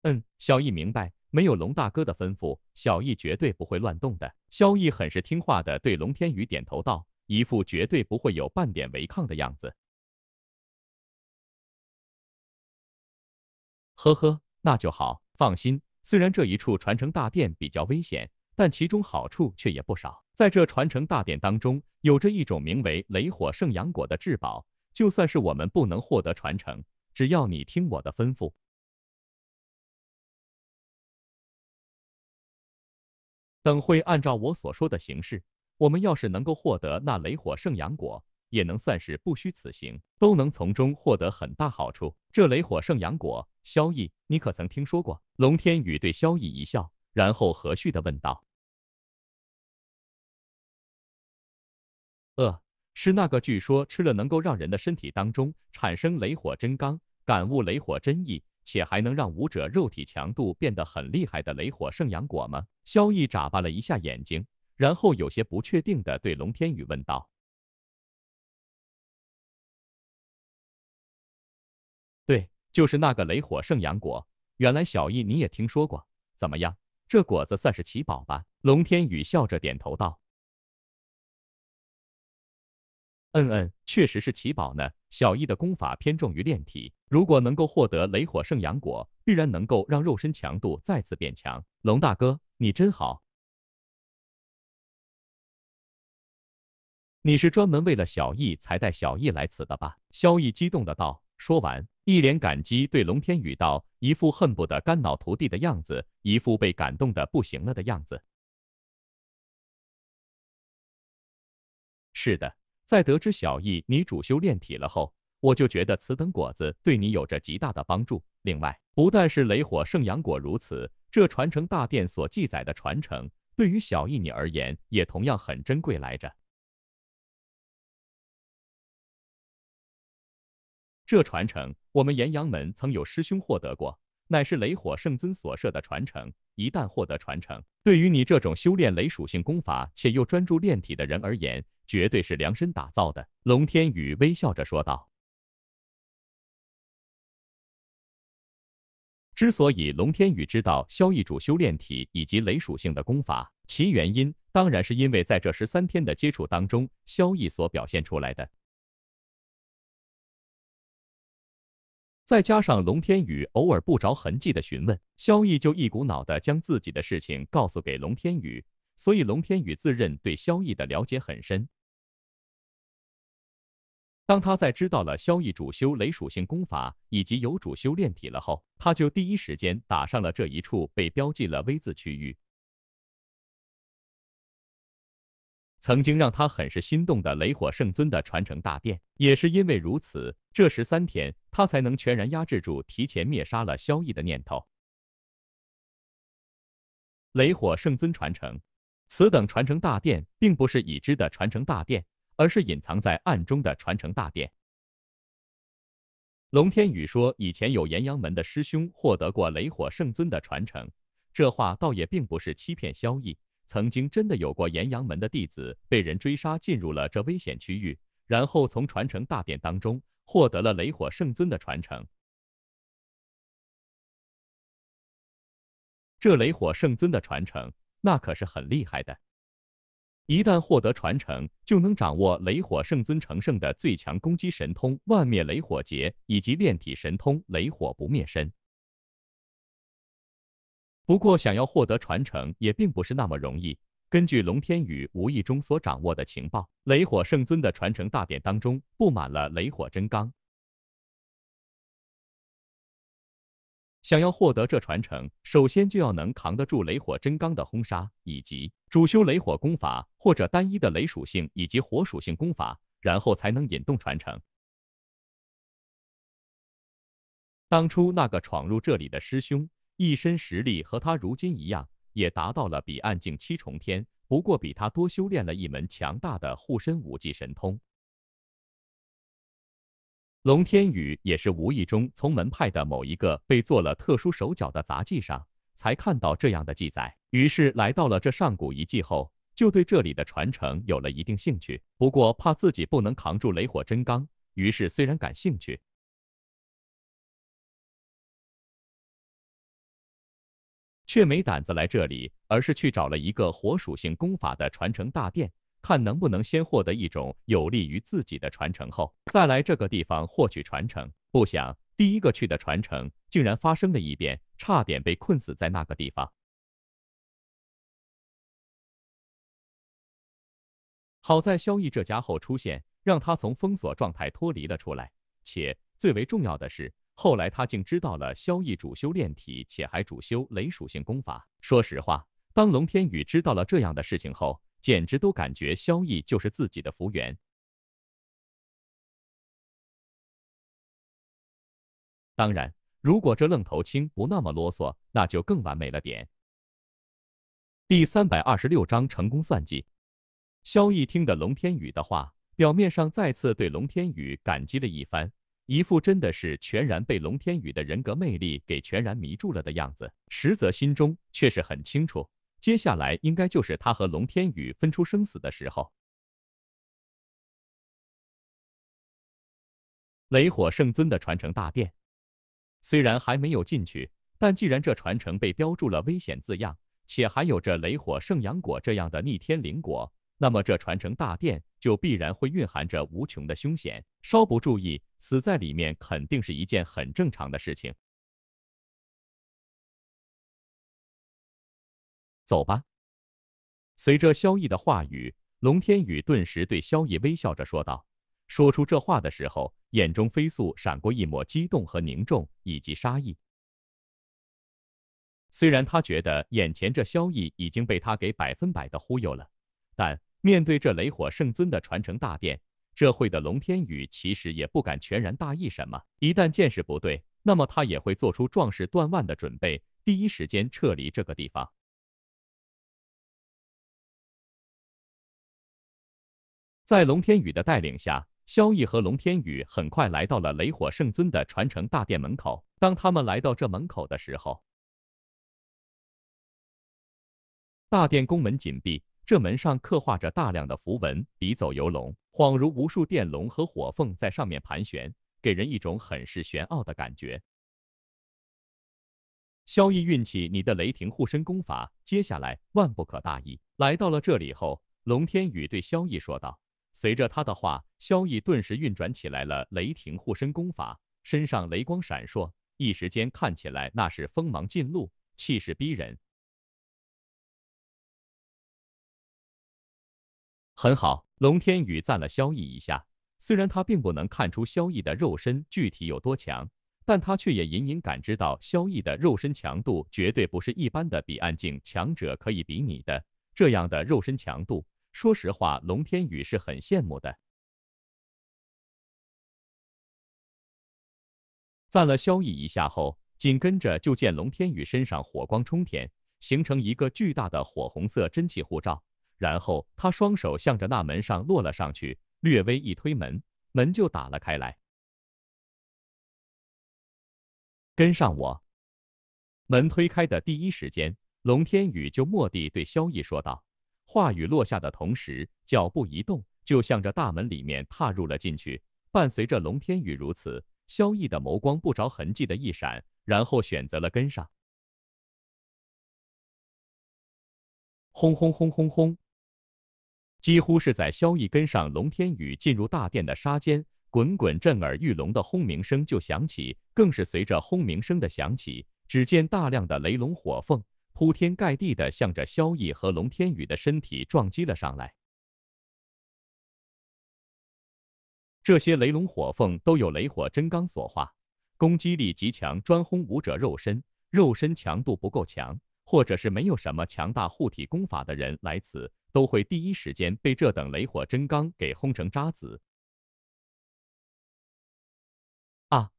嗯，小逸明白，没有龙大哥的吩咐，小逸绝对不会乱动的。”萧逸很是听话的对龙天宇点头道，一副绝对不会有半点违抗的样子。呵呵，那就好，放心。虽然这一处传承大殿比较危险，但其中好处却也不少。在这传承大殿当中，有着一种名为雷火圣阳果的至宝。就算是我们不能获得传承，只要你听我的吩咐，等会按照我所说的形式，我们要是能够获得那雷火圣阳果。也能算是不虚此行，都能从中获得很大好处。这雷火圣阳果，萧逸，你可曾听说过？龙天宇对萧逸一笑，然后和煦的问道：“呃，是那个据说吃了能够让人的身体当中产生雷火真刚，感悟雷火真意，且还能让武者肉体强度变得很厉害的雷火圣阳果吗？”萧逸眨巴了一下眼睛，然后有些不确定的对龙天宇问道。对，就是那个雷火圣阳果。原来小易你也听说过，怎么样？这果子算是奇宝吧？龙天宇笑着点头道：“嗯嗯，确实是奇宝呢。小易的功法偏重于炼体，如果能够获得雷火圣阳果，必然能够让肉身强度再次变强。”龙大哥，你真好！你是专门为了小易才带小易来此的吧？萧逸激动的道。说完，一脸感激对龙天宇道，一副恨不得肝脑涂地的样子，一副被感动的不行了的样子。是的，在得知小易你主修炼体了后，我就觉得此等果子对你有着极大的帮助。另外，不但是雷火圣阳果如此，这传承大殿所记载的传承，对于小易你而言，也同样很珍贵来着。这传承，我们岩阳门曾有师兄获得过，乃是雷火圣尊所设的传承。一旦获得传承，对于你这种修炼雷属性功法且又专注炼体的人而言，绝对是量身打造的。龙天宇微笑着说道。之所以龙天宇知道萧逸主修炼体以及雷属性的功法，其原因当然是因为在这十三天的接触当中，萧逸所表现出来的。再加上龙天宇偶尔不着痕迹的询问，萧逸就一股脑的将自己的事情告诉给龙天宇，所以龙天宇自认对萧逸的了解很深。当他在知道了萧逸主修雷属性功法以及有主修炼体了后，他就第一时间打上了这一处被标记了 V 字区域。曾经让他很是心动的雷火圣尊的传承大殿，也是因为如此，这十三天他才能全然压制住提前灭杀了萧逸的念头。雷火圣尊传承，此等传承大殿并不是已知的传承大殿，而是隐藏在暗中的传承大殿。龙天宇说：“以前有炎阳门的师兄获得过雷火圣尊的传承，这话倒也并不是欺骗萧逸。”曾经真的有过炎阳门的弟子被人追杀，进入了这危险区域，然后从传承大典当中获得了雷火圣尊的传承。这雷火圣尊的传承，那可是很厉害的。一旦获得传承，就能掌握雷火圣尊成圣的最强攻击神通万灭雷火劫，以及炼体神通雷火不灭身。不过，想要获得传承也并不是那么容易。根据龙天宇无意中所掌握的情报，雷火圣尊的传承大典当中布满了雷火真罡。想要获得这传承，首先就要能扛得住雷火真罡的轰杀，以及主修雷火功法或者单一的雷属性以及火属性功法，然后才能引动传承。当初那个闯入这里的师兄。一身实力和他如今一样，也达到了彼岸境七重天，不过比他多修炼了一门强大的护身武技神通。龙天宇也是无意中从门派的某一个被做了特殊手脚的杂技上才看到这样的记载，于是来到了这上古遗迹后，就对这里的传承有了一定兴趣。不过怕自己不能扛住雷火真罡，于是虽然感兴趣。却没胆子来这里，而是去找了一个火属性功法的传承大殿，看能不能先获得一种有利于自己的传承后，再来这个地方获取传承。不想第一个去的传承竟然发生了异变，差点被困死在那个地方。好在萧逸这家伙出现，让他从封锁状态脱离了出来，且最为重要的是。后来他竟知道了萧逸主修炼体，且还主修雷属性功法。说实话，当龙天宇知道了这样的事情后，简直都感觉萧逸就是自己的福缘。当然，如果这愣头青不那么啰嗦，那就更完美了点。第三百二十六章成功算计。萧逸听得龙天宇的话，表面上再次对龙天宇感激了一番。一副真的是全然被龙天宇的人格魅力给全然迷住了的样子，实则心中却是很清楚，接下来应该就是他和龙天宇分出生死的时候。雷火圣尊的传承大殿，虽然还没有进去，但既然这传承被标注了危险字样，且还有着雷火圣阳果这样的逆天灵果，那么这传承大殿。就必然会蕴含着无穷的凶险，稍不注意，死在里面肯定是一件很正常的事情。走吧。随着萧逸的话语，龙天宇顿时对萧逸微笑着说道。说出这话的时候，眼中飞速闪过一抹激动和凝重，以及杀意。虽然他觉得眼前这萧逸已经被他给百分百的忽悠了，但……面对这雷火圣尊的传承大殿，这会的龙天宇其实也不敢全然大意什么。一旦见识不对，那么他也会做出壮士断腕的准备，第一时间撤离这个地方。在龙天宇的带领下，萧逸和龙天宇很快来到了雷火圣尊的传承大殿门口。当他们来到这门口的时候，大殿宫门紧闭。这门上刻画着大量的符文，笔走游龙，恍如无数电龙和火凤在上面盘旋，给人一种很是玄奥的感觉。萧逸，运起你的雷霆护身功法，接下来万不可大意。来到了这里后，龙天宇对萧逸说道。随着他的话，萧逸顿时运转起来了雷霆护身功法，身上雷光闪烁，一时间看起来那是锋芒尽露，气势逼人。很好，龙天宇赞了萧逸一下。虽然他并不能看出萧逸的肉身具体有多强，但他却也隐隐感知到萧逸的肉身强度绝对不是一般的比岸境强者可以比拟的。这样的肉身强度，说实话，龙天宇是很羡慕的。赞了萧逸一下后，紧跟着就见龙天宇身上火光冲天，形成一个巨大的火红色真气护罩。然后他双手向着那门上落了上去，略微一推门，门就打了开来。跟上我！门推开的第一时间，龙天宇就蓦地对萧逸说道。话语落下的同时，脚步一动，就向着大门里面踏入了进去。伴随着龙天宇如此，萧逸的眸光不着痕迹的一闪，然后选择了跟上。轰轰轰轰轰！几乎是在萧逸跟上龙天宇进入大殿的刹间，滚滚震耳欲聋的轰鸣声就响起。更是随着轰鸣声的响起，只见大量的雷龙火凤铺天盖地的向着萧逸和龙天宇的身体撞击了上来。这些雷龙火凤都有雷火真罡所化，攻击力极强，专轰武者肉身。肉身强度不够强，或者是没有什么强大护体功法的人来此。都会第一时间被这等雷火真罡给轰成渣子。啊！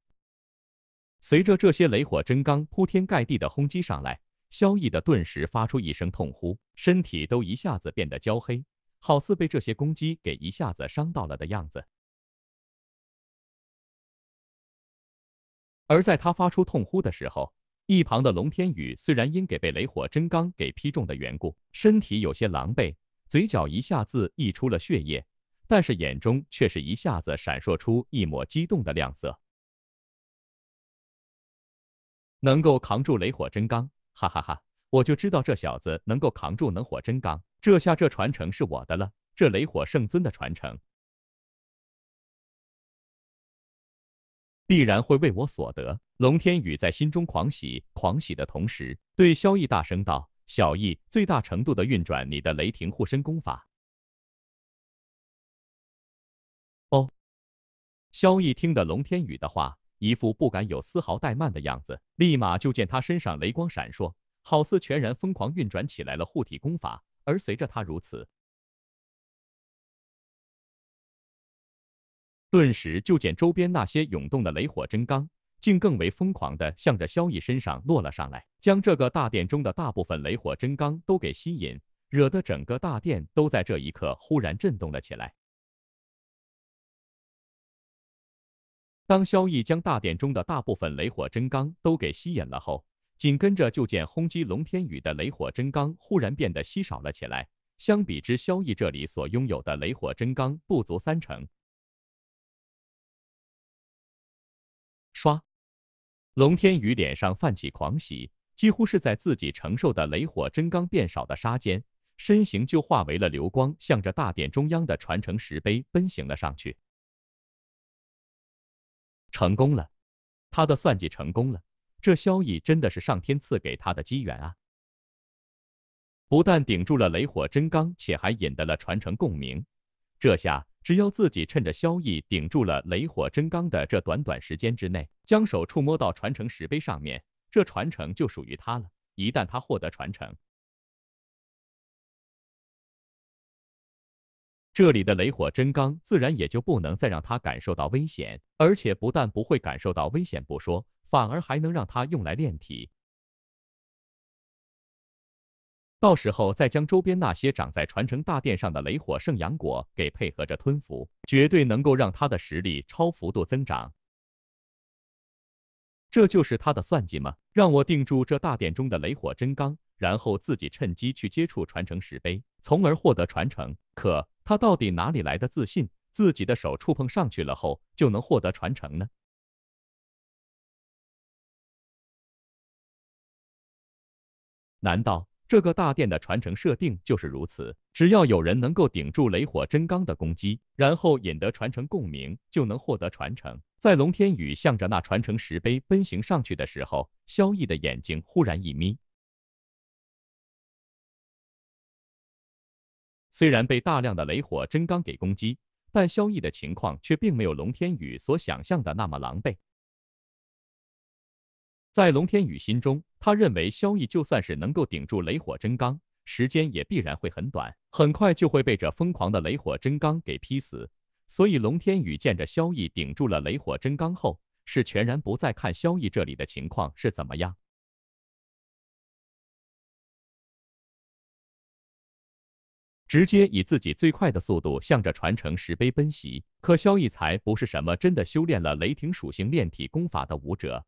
随着这些雷火真刚铺天盖地的轰击上来，萧逸的顿时发出一声痛呼，身体都一下子变得焦黑，好似被这些攻击给一下子伤到了的样子。而在他发出痛呼的时候，一旁的龙天宇虽然因给被雷火真刚给劈中的缘故，身体有些狼狈。嘴角一下子溢出了血液，但是眼中却是一下子闪烁出一抹激动的亮色。能够扛住雷火真罡，哈哈哈！我就知道这小子能够扛住能火真罡，这下这传承是我的了。这雷火圣尊的传承必然会为我所得。龙天宇在心中狂喜，狂喜的同时对萧逸大声道。小易，最大程度的运转你的雷霆护身功法。哦，萧逸听得龙天宇的话，一副不敢有丝毫怠慢的样子，立马就见他身上雷光闪烁，好似全然疯狂运转起来了护体功法。而随着他如此，顿时就见周边那些涌动的雷火真罡。竟更为疯狂的向着萧逸身上落了上来，将这个大殿中的大部分雷火真罡都给吸引，惹得整个大殿都在这一刻忽然震动了起来。当萧逸将大殿中的大部分雷火真罡都给吸引了后，紧跟着就见轰击龙天宇的雷火真罡忽然变得稀少了起来。相比之下，萧逸这里所拥有的雷火真罡不足三成。刷。龙天宇脸上泛起狂喜，几乎是在自己承受的雷火真罡变少的刹间，身形就化为了流光，向着大殿中央的传承石碑奔行了上去。成功了，他的算计成功了，这萧逸真的是上天赐给他的机缘啊！不但顶住了雷火真刚，且还引得了传承共鸣，这下。只要自己趁着萧逸顶住了雷火真罡的这短短时间之内，将手触摸到传承石碑上面，这传承就属于他了。一旦他获得传承，这里的雷火真罡自然也就不能再让他感受到危险，而且不但不会感受到危险不说，反而还能让他用来炼体。到时候再将周边那些长在传承大殿上的雷火圣阳果给配合着吞服，绝对能够让他的实力超幅度增长。这就是他的算计吗？让我定住这大殿中的雷火真罡，然后自己趁机去接触传承石碑，从而获得传承。可他到底哪里来的自信？自己的手触碰上去了后就能获得传承呢？难道？这个大殿的传承设定就是如此，只要有人能够顶住雷火真罡的攻击，然后引得传承共鸣，就能获得传承。在龙天宇向着那传承石碑奔行上去的时候，萧逸的眼睛忽然一眯。虽然被大量的雷火真罡给攻击，但萧逸的情况却并没有龙天宇所想象的那么狼狈。在龙天宇心中，他认为萧逸就算是能够顶住雷火真罡，时间也必然会很短，很快就会被这疯狂的雷火真罡给劈死。所以龙天宇见着萧逸顶住了雷火真罡后，是全然不再看萧逸这里的情况是怎么样，直接以自己最快的速度向着传承石碑奔袭。可萧逸才不是什么真的修炼了雷霆属性炼体功法的武者。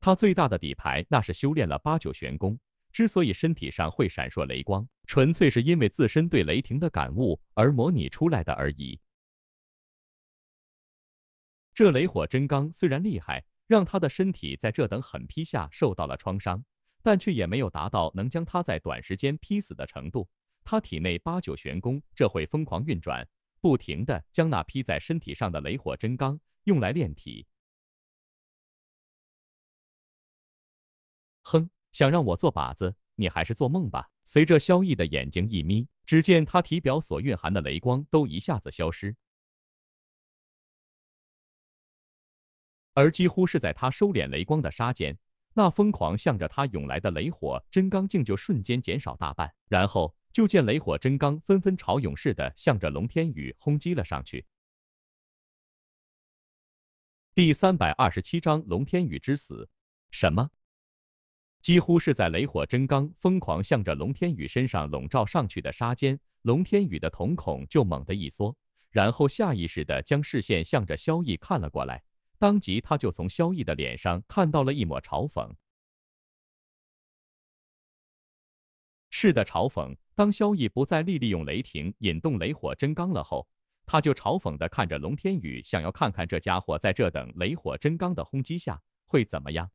他最大的底牌，那是修炼了八九玄功。之所以身体上会闪烁雷光，纯粹是因为自身对雷霆的感悟而模拟出来的而已。这雷火真罡虽然厉害，让他的身体在这等狠劈下受到了创伤，但却也没有达到能将他在短时间劈死的程度。他体内八九玄功这会疯狂运转，不停的将那劈在身体上的雷火真罡用来炼体。想让我做靶子，你还是做梦吧！随着萧逸的眼睛一眯，只见他体表所蕴含的雷光都一下子消失，而几乎是在他收敛雷光的刹间，那疯狂向着他涌来的雷火真刚竟就瞬间减少大半，然后就见雷火真刚纷纷潮涌似的向着龙天宇轰击了上去。第三百二十七章龙天宇之死。什么？几乎是在雷火真刚疯狂向着龙天宇身上笼罩上去的沙间，龙天宇的瞳孔就猛地一缩，然后下意识的将视线向着萧逸看了过来。当即，他就从萧逸的脸上看到了一抹嘲讽。是的，嘲讽。当萧逸不再力利用雷霆引动雷火真刚了后，他就嘲讽的看着龙天宇，想要看看这家伙在这等雷火真刚的轰击下会怎么样。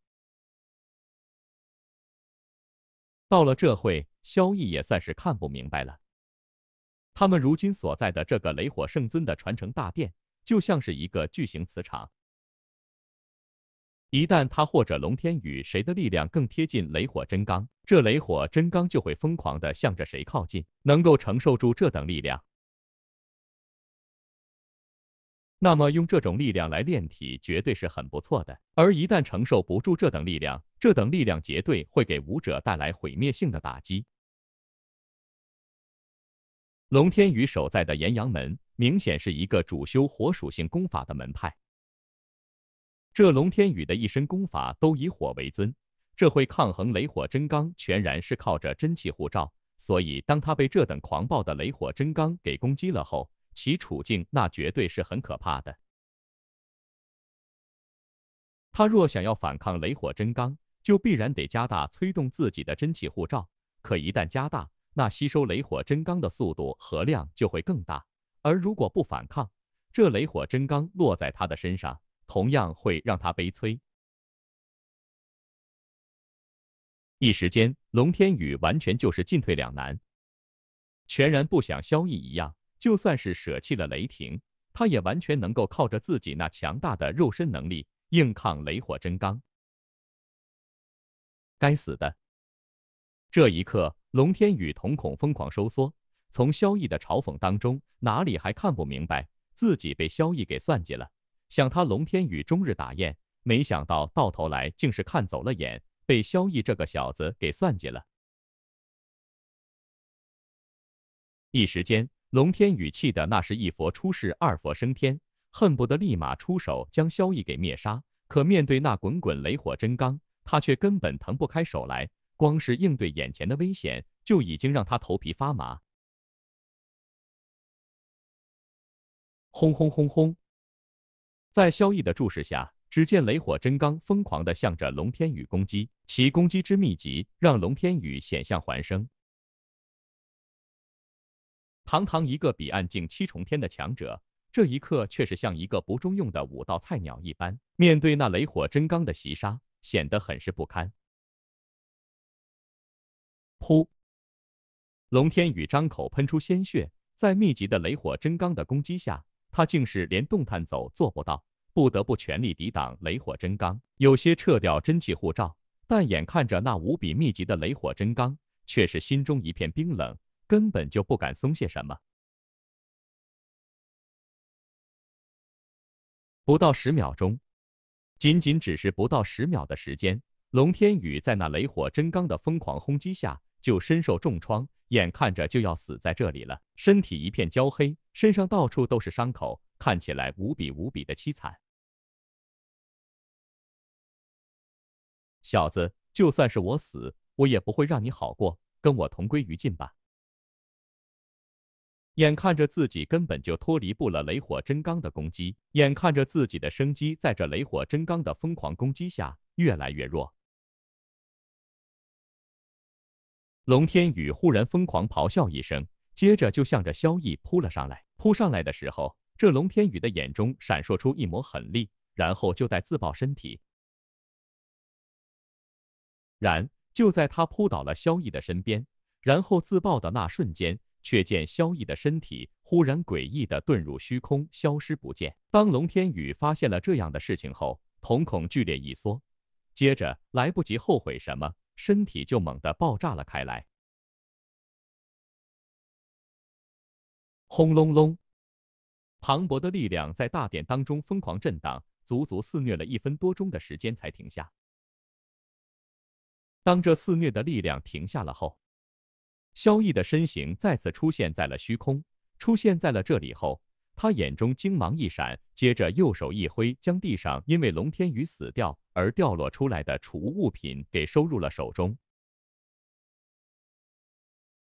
到了这会，萧毅也算是看不明白了。他们如今所在的这个雷火圣尊的传承大殿，就像是一个巨型磁场。一旦他或者龙天宇谁的力量更贴近雷火真刚，这雷火真刚就会疯狂的向着谁靠近。能够承受住这等力量。那么用这种力量来练体，绝对是很不错的。而一旦承受不住这等力量，这等力量结对会给武者带来毁灭性的打击。龙天宇守在的炎阳门，明显是一个主修火属性功法的门派。这龙天宇的一身功法都以火为尊，这会抗衡雷火真罡，全然是靠着真气护罩。所以当他被这等狂暴的雷火真罡给攻击了后，其处境那绝对是很可怕的。他若想要反抗雷火真罡，就必然得加大催动自己的真气护罩。可一旦加大，那吸收雷火真罡的速度和量就会更大。而如果不反抗，这雷火真罡落在他的身上，同样会让他悲催。一时间，龙天宇完全就是进退两难，全然不想萧逸一样。就算是舍弃了雷霆，他也完全能够靠着自己那强大的肉身能力硬抗雷火真罡。该死的！这一刻，龙天宇瞳孔疯狂收缩。从萧逸的嘲讽当中，哪里还看不明白自己被萧逸给算计了？想他龙天宇终日打雁，没想到到头来竟是看走了眼，被萧逸这个小子给算计了。一时间。龙天宇气的那是一佛出世二佛升天，恨不得立马出手将萧逸给灭杀。可面对那滚滚雷火真罡，他却根本腾不开手来。光是应对眼前的危险，就已经让他头皮发麻。轰轰轰轰！在萧逸的注视下，只见雷火真罡疯狂的向着龙天宇攻击，其攻击之密集，让龙天宇险象环生。堂堂一个彼岸境七重天的强者，这一刻却是像一个不中用的武道菜鸟一般，面对那雷火真罡的袭杀，显得很是不堪。噗！龙天宇张口喷出鲜血，在密集的雷火真罡的攻击下，他竟是连动弹走做不到，不得不全力抵挡雷火真罡，有些撤掉真气护罩，但眼看着那无比密集的雷火真罡，却是心中一片冰冷。根本就不敢松懈，什么？不到十秒钟，仅仅只是不到十秒的时间，龙天宇在那雷火真刚的疯狂轰击下就身受重创，眼看着就要死在这里了。身体一片焦黑，身上到处都是伤口，看起来无比无比的凄惨。小子，就算是我死，我也不会让你好过，跟我同归于尽吧。眼看着自己根本就脱离不了雷火真刚的攻击，眼看着自己的生机在这雷火真刚的疯狂攻击下越来越弱，龙天宇忽然疯狂咆哮一声，接着就向着萧逸扑了上来。扑上来的时候，这龙天宇的眼中闪烁出一抹狠厉，然后就待自爆身体。然就在他扑倒了萧逸的身边，然后自爆的那瞬间。却见萧逸的身体忽然诡异的遁入虚空，消失不见。当龙天宇发现了这样的事情后，瞳孔剧烈一缩，接着来不及后悔什么，身体就猛地爆炸了开来。轰隆隆，磅礴的力量在大殿当中疯狂震荡，足足肆虐了一分多钟的时间才停下。当这肆虐的力量停下了后，萧逸的身形再次出现在了虚空，出现在了这里后，他眼中精芒一闪，接着右手一挥，将地上因为龙天宇死掉而掉落出来的储物物品给收入了手中。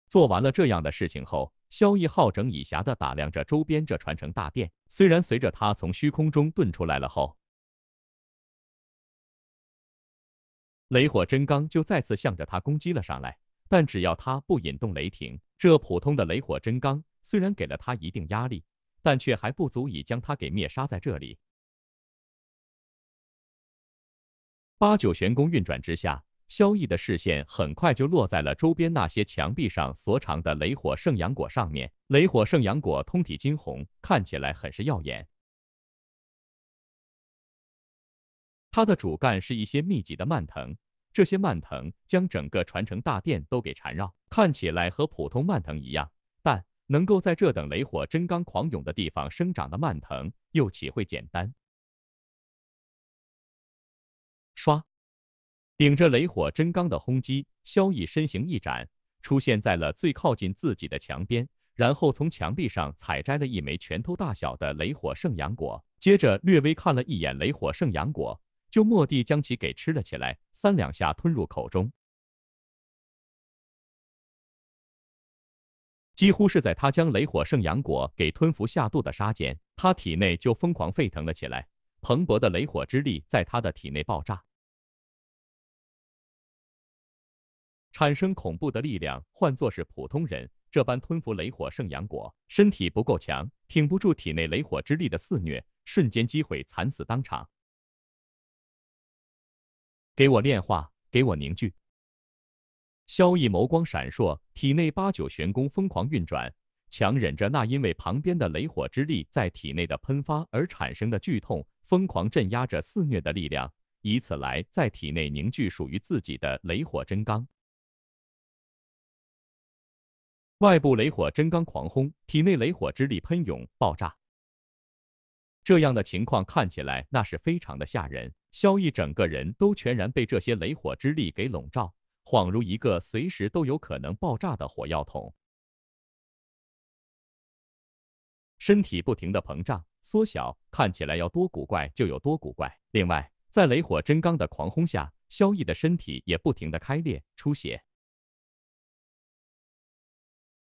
做完了这样的事情后，萧逸好整以暇的打量着周边这传承大殿。虽然随着他从虚空中遁出来了后，雷火真罡就再次向着他攻击了上来。但只要他不引动雷霆，这普通的雷火真罡虽然给了他一定压力，但却还不足以将他给灭杀在这里。八九玄功运转之下，萧逸的视线很快就落在了周边那些墙壁上所长的雷火圣阳果上面。雷火圣阳果通体金红，看起来很是耀眼。它的主干是一些密集的蔓藤。这些蔓藤将整个传承大殿都给缠绕，看起来和普通蔓藤一样，但能够在这等雷火真刚狂涌的地方生长的蔓藤，又岂会简单？刷！顶着雷火真刚的轰击，萧逸身形一展，出现在了最靠近自己的墙边，然后从墙壁上采摘了一枚拳头大小的雷火圣阳果，接着略微看了一眼雷火圣阳果。就蓦地将其给吃了起来，三两下吞入口中。几乎是在他将雷火圣阳果给吞服下肚的刹间，他体内就疯狂沸腾了起来，蓬勃的雷火之力在他的体内爆炸，产生恐怖的力量。换作是普通人，这般吞服雷火圣阳果，身体不够强，挺不住体内雷火之力的肆虐，瞬间击毁，惨死当场。给我炼化，给我凝聚。萧逸眸光闪烁，体内八九玄功疯狂运转，强忍着那因为旁边的雷火之力在体内的喷发而产生的剧痛，疯狂镇压着肆虐的力量，以此来在体内凝聚属于自己的雷火真罡。外部雷火真刚狂轰，体内雷火之力喷涌爆炸。这样的情况看起来那是非常的吓人，萧逸整个人都全然被这些雷火之力给笼罩，恍如一个随时都有可能爆炸的火药桶，身体不停的膨胀、缩小，看起来要多古怪就有多古怪。另外，在雷火真刚的狂轰下，萧逸的身体也不停的开裂、出血，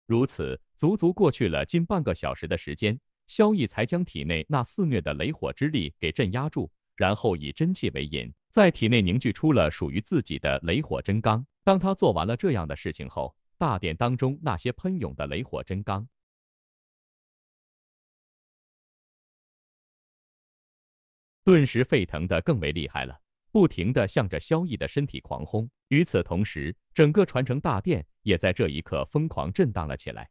如此足足过去了近半个小时的时间。萧逸才将体内那肆虐的雷火之力给镇压住，然后以真气为引，在体内凝聚出了属于自己的雷火真罡。当他做完了这样的事情后，大殿当中那些喷涌的雷火真罡顿时沸腾的更为厉害了，不停的向着萧逸的身体狂轰。与此同时，整个传承大殿也在这一刻疯狂震荡了起来。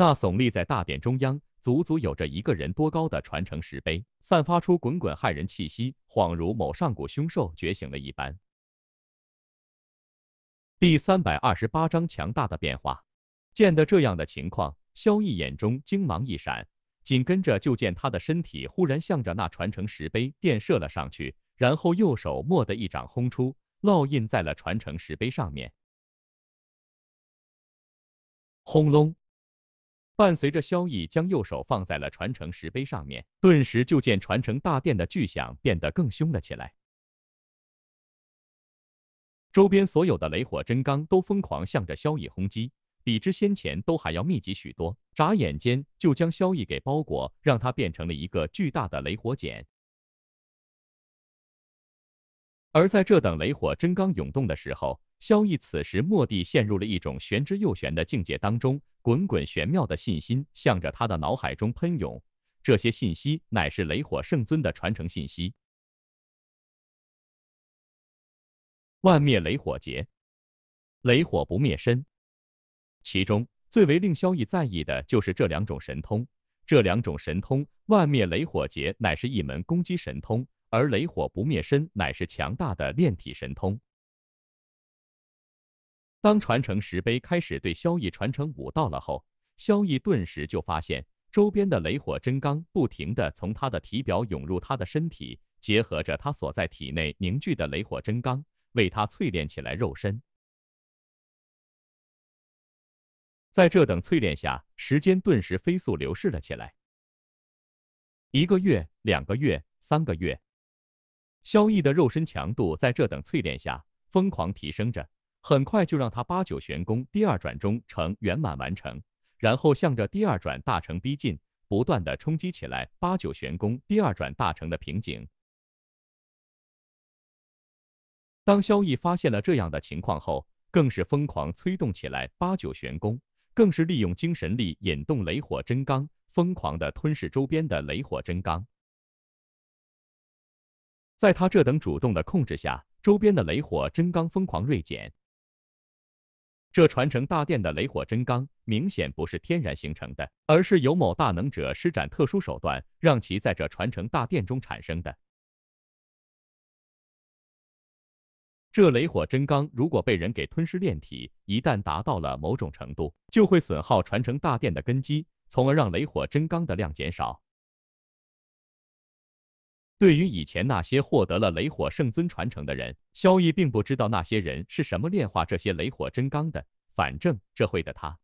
那耸立在大殿中央，足足有着一个人多高的传承石碑，散发出滚滚骇人气息，恍如某上古凶兽觉醒了一般。第三百二十八章强大的变化。见得这样的情况，萧逸眼中精芒一闪，紧跟着就见他的身体忽然向着那传承石碑电射了上去，然后右手蓦地一掌轰出，烙印在了传承石碑上面。轰隆！伴随着萧逸将右手放在了传承石碑上面，顿时就见传承大殿的巨响变得更凶了起来。周边所有的雷火真罡都疯狂向着萧逸轰击，比之先前都还要密集许多。眨眼间就将萧逸给包裹，让他变成了一个巨大的雷火茧。而在这等雷火真罡涌动的时候，萧逸此时蓦地陷入了一种玄之又玄的境界当中。滚滚玄妙的信息向着他的脑海中喷涌，这些信息乃是雷火圣尊的传承信息。万灭雷火劫，雷火不灭身。其中最为令萧逸在意的就是这两种神通。这两种神通，万灭雷火劫乃是一门攻击神通，而雷火不灭身乃是强大的炼体神通。当传承石碑开始对萧逸传承武道了后，萧逸顿时就发现，周边的雷火真罡不停的从他的体表涌入他的身体，结合着他所在体内凝聚的雷火真罡，为他淬炼起来肉身。在这等淬炼下，时间顿时飞速流逝了起来。一个月，两个月，三个月，萧逸的肉身强度在这等淬炼下疯狂提升着。很快就让他八九玄功第二转中成圆满完成，然后向着第二转大成逼近，不断的冲击起来八九玄功第二转大成的瓶颈。当萧逸发现了这样的情况后，更是疯狂催动起来八九玄功，更是利用精神力引动雷火真罡，疯狂的吞噬周边的雷火真罡。在他这等主动的控制下，周边的雷火真罡疯狂锐减。这传承大殿的雷火真罡明显不是天然形成的，而是由某大能者施展特殊手段，让其在这传承大殿中产生的。这雷火真罡如果被人给吞噬炼体，一旦达到了某种程度，就会损耗传承大殿的根基，从而让雷火真罡的量减少。对于以前那些获得了雷火圣尊传承的人，萧逸并不知道那些人是什么炼化这些雷火真钢的。反正这会的他，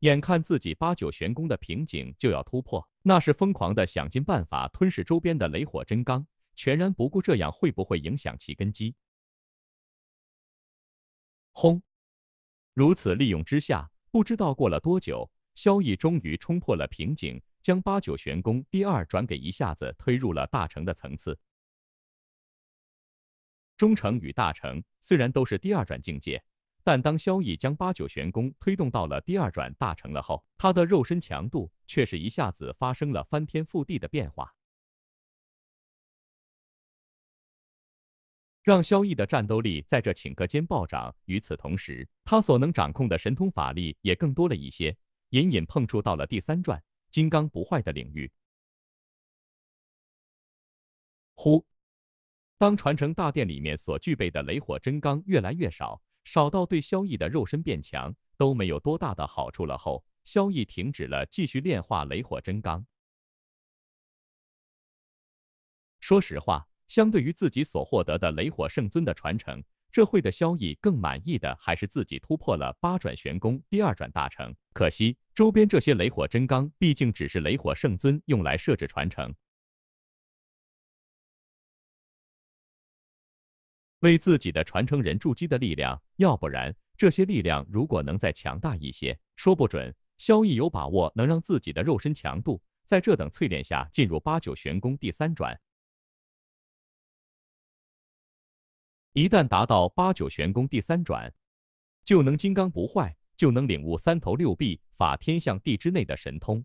眼看自己八九玄功的瓶颈就要突破，那是疯狂的想尽办法吞噬周边的雷火真钢，全然不顾这样会不会影响其根基。轰！如此利用之下，不知道过了多久，萧逸终于冲破了瓶颈。将八九玄功第二转给一下子推入了大成的层次。中成与大成虽然都是第二转境界，但当萧逸将八九玄功推动到了第二转大成了后，他的肉身强度却是一下子发生了翻天覆地的变化，让萧逸的战斗力在这顷刻间暴涨。与此同时，他所能掌控的神通法力也更多了一些，隐隐碰触到了第三转。金刚不坏的领域。呼，当传承大殿里面所具备的雷火真刚越来越少，少到对萧逸的肉身变强都没有多大的好处了后，萧逸停止了继续炼化雷火真刚。说实话，相对于自己所获得的雷火圣尊的传承。这会的萧逸更满意的还是自己突破了八转玄功第二转大成，可惜周边这些雷火真罡毕竟只是雷火圣尊用来设置传承，为自己的传承人筑基的力量。要不然这些力量如果能再强大一些，说不准萧逸有把握能让自己的肉身强度在这等淬炼下进入八九玄功第三转。一旦达到八九玄功第三转，就能金刚不坏，就能领悟三头六臂法天象地之内的神通，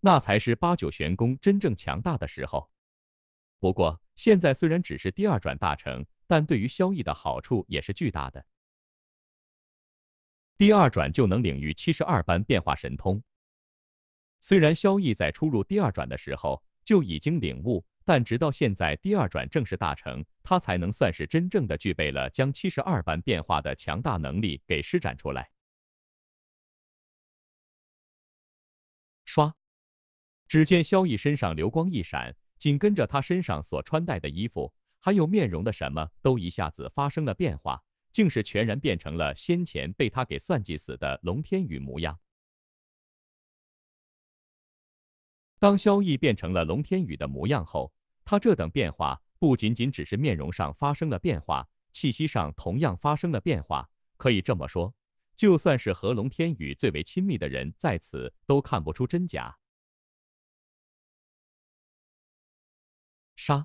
那才是八九玄功真正强大的时候。不过现在虽然只是第二转大成，但对于萧逸的好处也是巨大的。第二转就能领域七十二般变化神通，虽然萧逸在初入第二转的时候就已经领悟。但直到现在，第二转正式大成，他才能算是真正的具备了将七十二般变化的强大能力给施展出来。刷！只见萧逸身上流光一闪，紧跟着他身上所穿戴的衣服，还有面容的什么都一下子发生了变化，竟是全然变成了先前被他给算计死的龙天宇模样。当萧逸变成了龙天宇的模样后，他这等变化不仅仅只是面容上发生了变化，气息上同样发生了变化。可以这么说，就算是和龙天宇最为亲密的人在此都看不出真假。杀！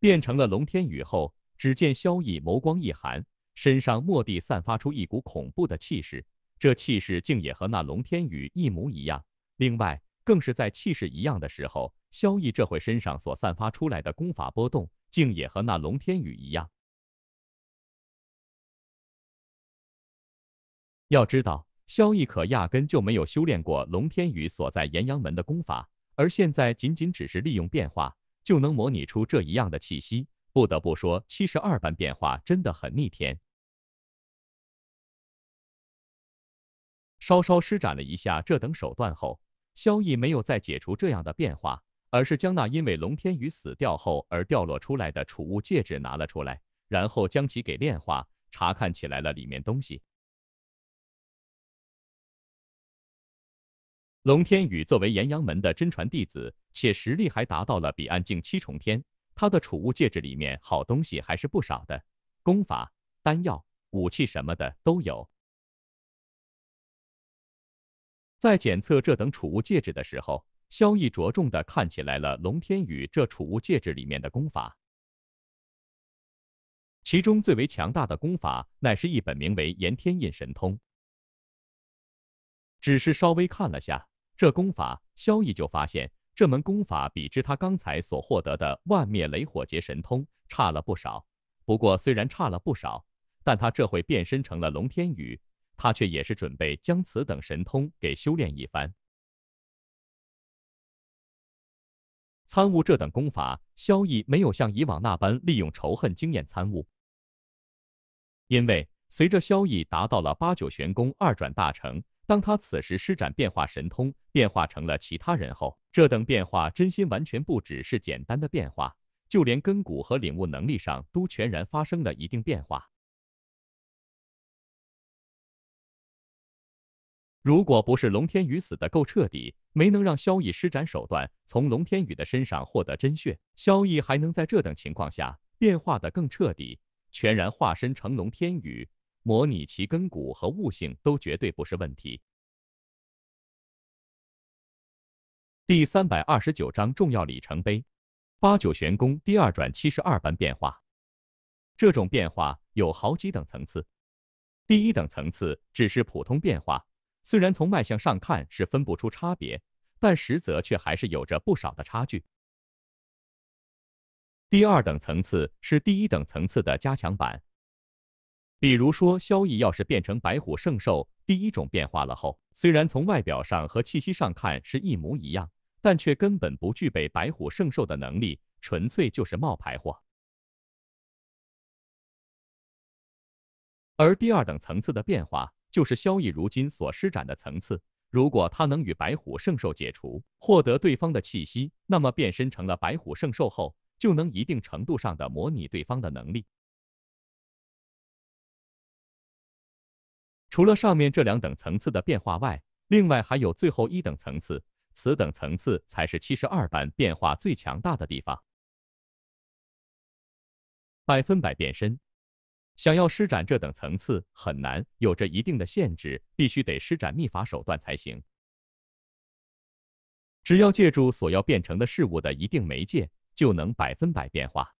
变成了龙天宇后，只见萧逸眸光一寒，身上蓦地散发出一股恐怖的气势，这气势竟也和那龙天宇一模一样。另外。更是在气势一样的时候，萧逸这回身上所散发出来的功法波动，竟也和那龙天宇一样。要知道，萧逸可压根就没有修炼过龙天宇所在岩阳门的功法，而现在仅仅只是利用变化，就能模拟出这一样的气息。不得不说，七十二般变化真的很逆天。稍稍施展了一下这等手段后。萧逸没有再解除这样的变化，而是将那因为龙天宇死掉后而掉落出来的储物戒指拿了出来，然后将其给炼化，查看起来了里面东西。龙天宇作为岩阳门的真传弟子，且实力还达到了彼岸境七重天，他的储物戒指里面好东西还是不少的，功法、丹药、武器什么的都有。在检测这等储物戒指的时候，萧逸着重的看起来了龙天宇这储物戒指里面的功法，其中最为强大的功法乃是一本名为《炎天印神通》。只是稍微看了下这功法，萧逸就发现这门功法比之他刚才所获得的万灭雷火劫神通差了不少。不过虽然差了不少，但他这回变身成了龙天宇。他却也是准备将此等神通给修炼一番，参悟这等功法。萧逸没有像以往那般利用仇恨经验参悟，因为随着萧逸达到了八九玄功二转大成，当他此时施展变化神通，变化成了其他人后，这等变化真心完全不只是简单的变化，就连根骨和领悟能力上都全然发生了一定变化。如果不是龙天宇死的够彻底，没能让萧逸施展手段从龙天宇的身上获得真血，萧逸还能在这等情况下变化的更彻底，全然化身成龙天宇，模拟其根骨和悟性都绝对不是问题。第三百二十九章重要里程碑，八九玄功第二转七十二般变化，这种变化有好几等层次，第一等层次只是普通变化。虽然从脉相上看是分不出差别，但实则却还是有着不少的差距。第二等层次是第一等层次的加强版，比如说萧逸要是变成白虎圣兽第一种变化了后，虽然从外表上和气息上看是一模一样，但却根本不具备白虎圣兽的能力，纯粹就是冒牌货。而第二等层次的变化。就是萧逸如今所施展的层次，如果他能与白虎圣兽解除，获得对方的气息，那么变身成了白虎圣兽后，就能一定程度上的模拟对方的能力。除了上面这两等层次的变化外，另外还有最后一等层次，此等层次才是七十二般变化最强大的地方，百分百变身。想要施展这等层次很难，有着一定的限制，必须得施展秘法手段才行。只要借助所要变成的事物的一定媒介，就能百分百变化。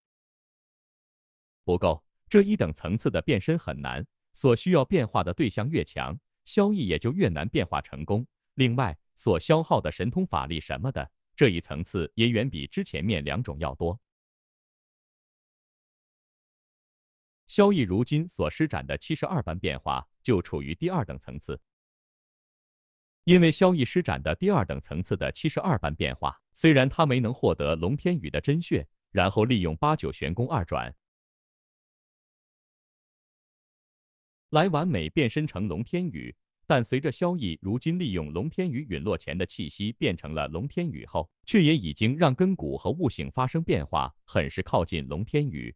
不够，这一等层次的变身很难，所需要变化的对象越强，萧逸也就越难变化成功。另外，所消耗的神通法力什么的，这一层次也远比之前面两种要多。萧逸如今所施展的七十二般变化，就处于第二等层次。因为萧逸施展的第二等层次的七十二般变化，虽然他没能获得龙天宇的真血，然后利用八九玄功二转来完美变身成龙天宇，但随着萧逸如今利用龙天宇陨落前的气息变成了龙天宇后，却也已经让根骨和悟性发生变化，很是靠近龙天宇。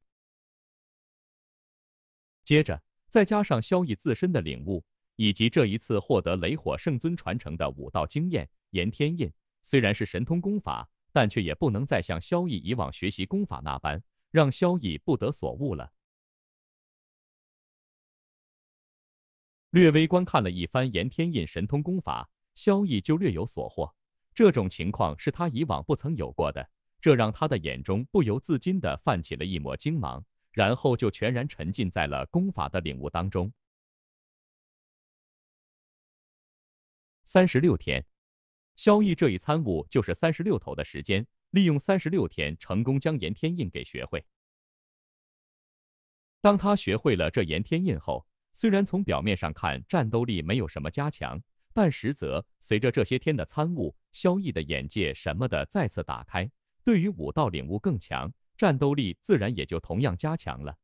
接着，再加上萧逸自身的领悟，以及这一次获得雷火圣尊传承的武道经验，炎天印虽然是神通功法，但却也不能再像萧逸以往学习功法那般，让萧逸不得所悟了。略微观看了一番炎天印神通功法，萧逸就略有所获。这种情况是他以往不曾有过的，这让他的眼中不由自禁地泛起了一抹精芒。然后就全然沉浸在了功法的领悟当中。三十六天，萧逸这一参悟就是三十六头的时间，利用三十六天成功将炎天印给学会。当他学会了这炎天印后，虽然从表面上看战斗力没有什么加强，但实则随着这些天的参悟，萧逸的眼界什么的再次打开，对于武道领悟更强。战斗力自然也就同样加强了。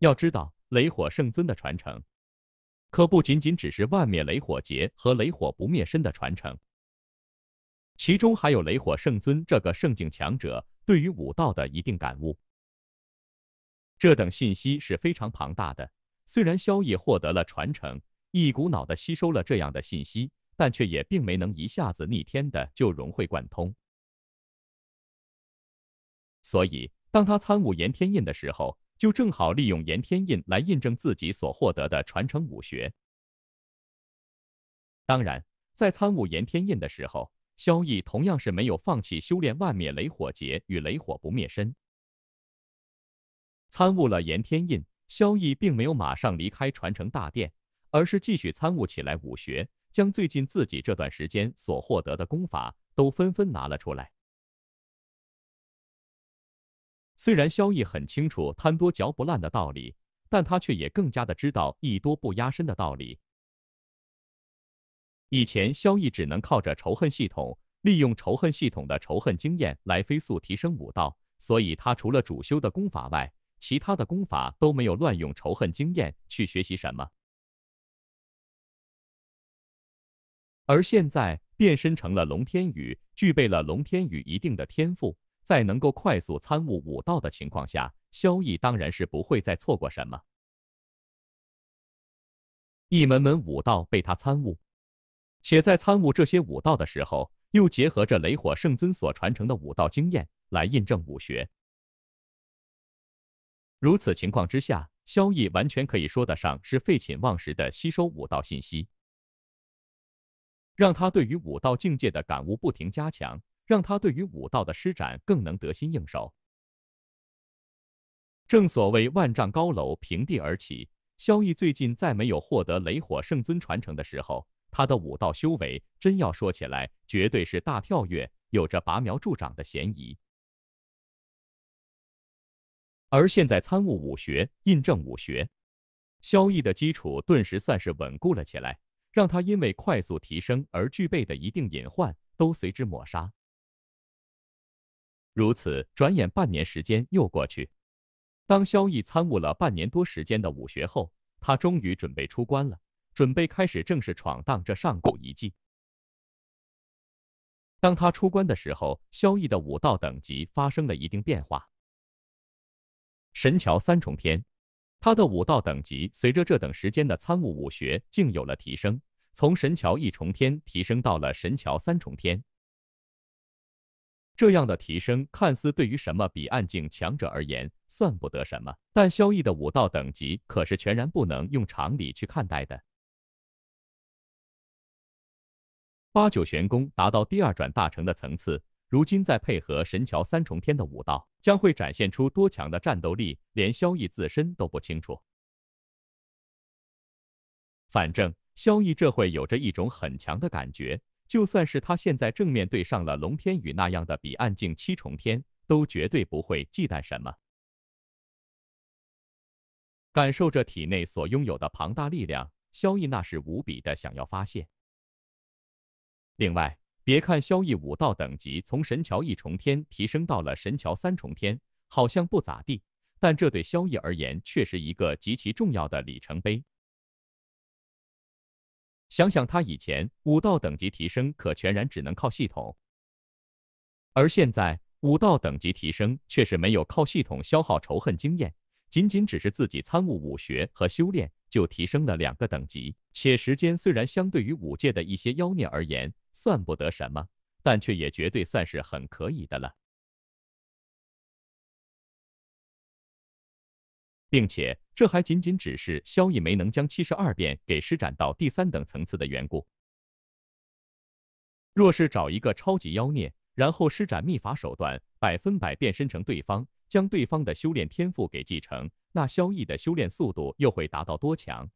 要知道，雷火圣尊的传承可不仅仅只是万灭雷火劫和雷火不灭身的传承，其中还有雷火圣尊这个圣境强者对于武道的一定感悟。这等信息是非常庞大的。虽然萧逸获得了传承，一股脑的吸收了这样的信息，但却也并没能一下子逆天的就融会贯通。所以，当他参悟炎天印的时候，就正好利用炎天印来印证自己所获得的传承武学。当然，在参悟炎天印的时候，萧毅同样是没有放弃修炼万灭雷火劫与雷火不灭身。参悟了炎天印，萧毅并没有马上离开传承大殿，而是继续参悟起来武学，将最近自己这段时间所获得的功法都纷纷拿了出来。虽然萧毅很清楚贪多嚼不烂的道理，但他却也更加的知道艺多不压身的道理。以前萧毅只能靠着仇恨系统，利用仇恨系统的仇恨经验来飞速提升武道，所以他除了主修的功法外，其他的功法都没有乱用仇恨经验去学习什么。而现在变身成了龙天宇，具备了龙天宇一定的天赋。在能够快速参悟武道的情况下，萧逸当然是不会再错过什么。一门门武道被他参悟，且在参悟这些武道的时候，又结合着雷火圣尊所传承的武道经验来印证武学。如此情况之下，萧逸完全可以说得上是废寝忘食的吸收武道信息，让他对于武道境界的感悟不停加强。让他对于武道的施展更能得心应手。正所谓万丈高楼平地而起，萧逸最近在没有获得雷火圣尊传承的时候，他的武道修为真要说起来，绝对是大跳跃，有着拔苗助长的嫌疑。而现在参悟武学，印证武学，萧逸的基础顿时算是稳固了起来，让他因为快速提升而具备的一定隐患都随之抹杀。如此，转眼半年时间又过去。当萧逸参悟了半年多时间的武学后，他终于准备出关了，准备开始正式闯荡这上古遗迹。当他出关的时候，萧逸的武道等级发生了一定变化。神桥三重天，他的武道等级随着这等时间的参悟武学，竟有了提升，从神桥一重天提升到了神桥三重天。这样的提升看似对于什么彼岸境强者而言算不得什么，但萧逸的武道等级可是全然不能用常理去看待的。八九玄功达到第二转大成的层次，如今再配合神桥三重天的武道，将会展现出多强的战斗力，连萧逸自身都不清楚。反正萧逸这会有着一种很强的感觉。就算是他现在正面对上了龙天宇那样的彼岸境七重天，都绝对不会忌惮什么。感受着体内所拥有的庞大力量，萧逸那是无比的想要发泄。另外，别看萧逸武道等级从神桥一重天提升到了神桥三重天，好像不咋地，但这对萧逸而言，却是一个极其重要的里程碑。想想他以前武道等级提升，可全然只能靠系统；而现在武道等级提升，却是没有靠系统消耗仇恨经验，仅仅只是自己参悟武学和修炼，就提升了两个等级。且时间虽然相对于武界的一些妖孽而言算不得什么，但却也绝对算是很可以的了，并且。这还仅仅只是萧逸没能将七十二变给施展到第三等层次的缘故。若是找一个超级妖孽，然后施展秘法手段，百分百变身成对方，将对方的修炼天赋给继承，那萧逸的修炼速度又会达到多强？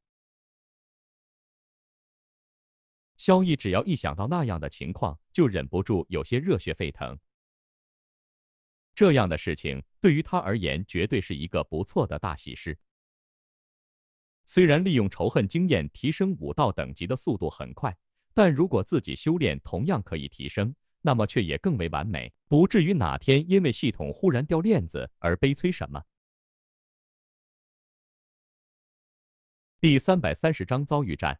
萧逸只要一想到那样的情况，就忍不住有些热血沸腾。这样的事情对于他而言，绝对是一个不错的大喜事。虽然利用仇恨经验提升武道等级的速度很快，但如果自己修炼同样可以提升，那么却也更为完美，不至于哪天因为系统忽然掉链子而悲催什么。第三百三十章遭遇战。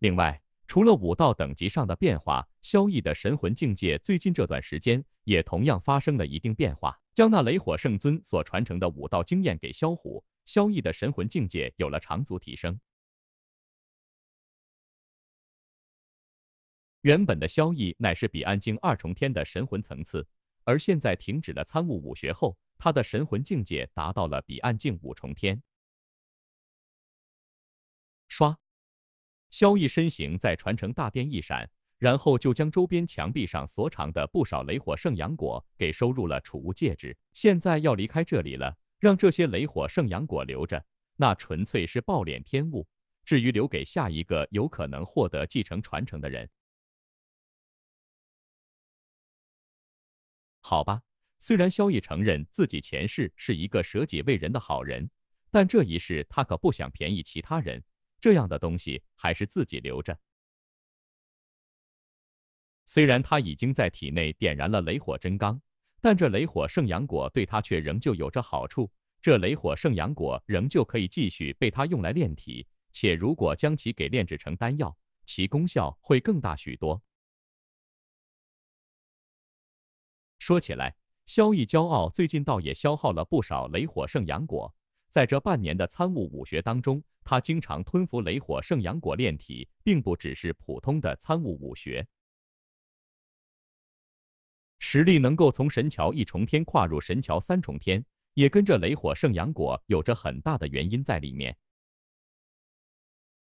另外，除了武道等级上的变化，萧逸的神魂境界最近这段时间也同样发生了一定变化，将那雷火圣尊所传承的武道经验给萧虎。萧逸的神魂境界有了长足提升。原本的萧逸乃是彼岸境二重天的神魂层次，而现在停止了参悟武学后，他的神魂境界达到了彼岸境五重天。刷，萧逸身形在传承大殿一闪，然后就将周边墙壁上所藏的不少雷火圣阳果给收入了储物戒指。现在要离开这里了。让这些雷火圣阳果留着，那纯粹是暴敛天物。至于留给下一个有可能获得继承传承的人，好吧。虽然萧逸承认自己前世是一个舍己为人的好人，但这一世他可不想便宜其他人。这样的东西还是自己留着。虽然他已经在体内点燃了雷火真刚，但这雷火圣阳果对他却仍旧有着好处，这雷火圣阳果仍旧可以继续被他用来炼体，且如果将其给炼制成丹药，其功效会更大许多。说起来，萧逸骄傲最近倒也消耗了不少雷火圣阳果，在这半年的参悟武学当中，他经常吞服雷火圣阳果炼体，并不只是普通的参悟武学。实力能够从神桥一重天跨入神桥三重天，也跟着雷火圣阳果有着很大的原因在里面。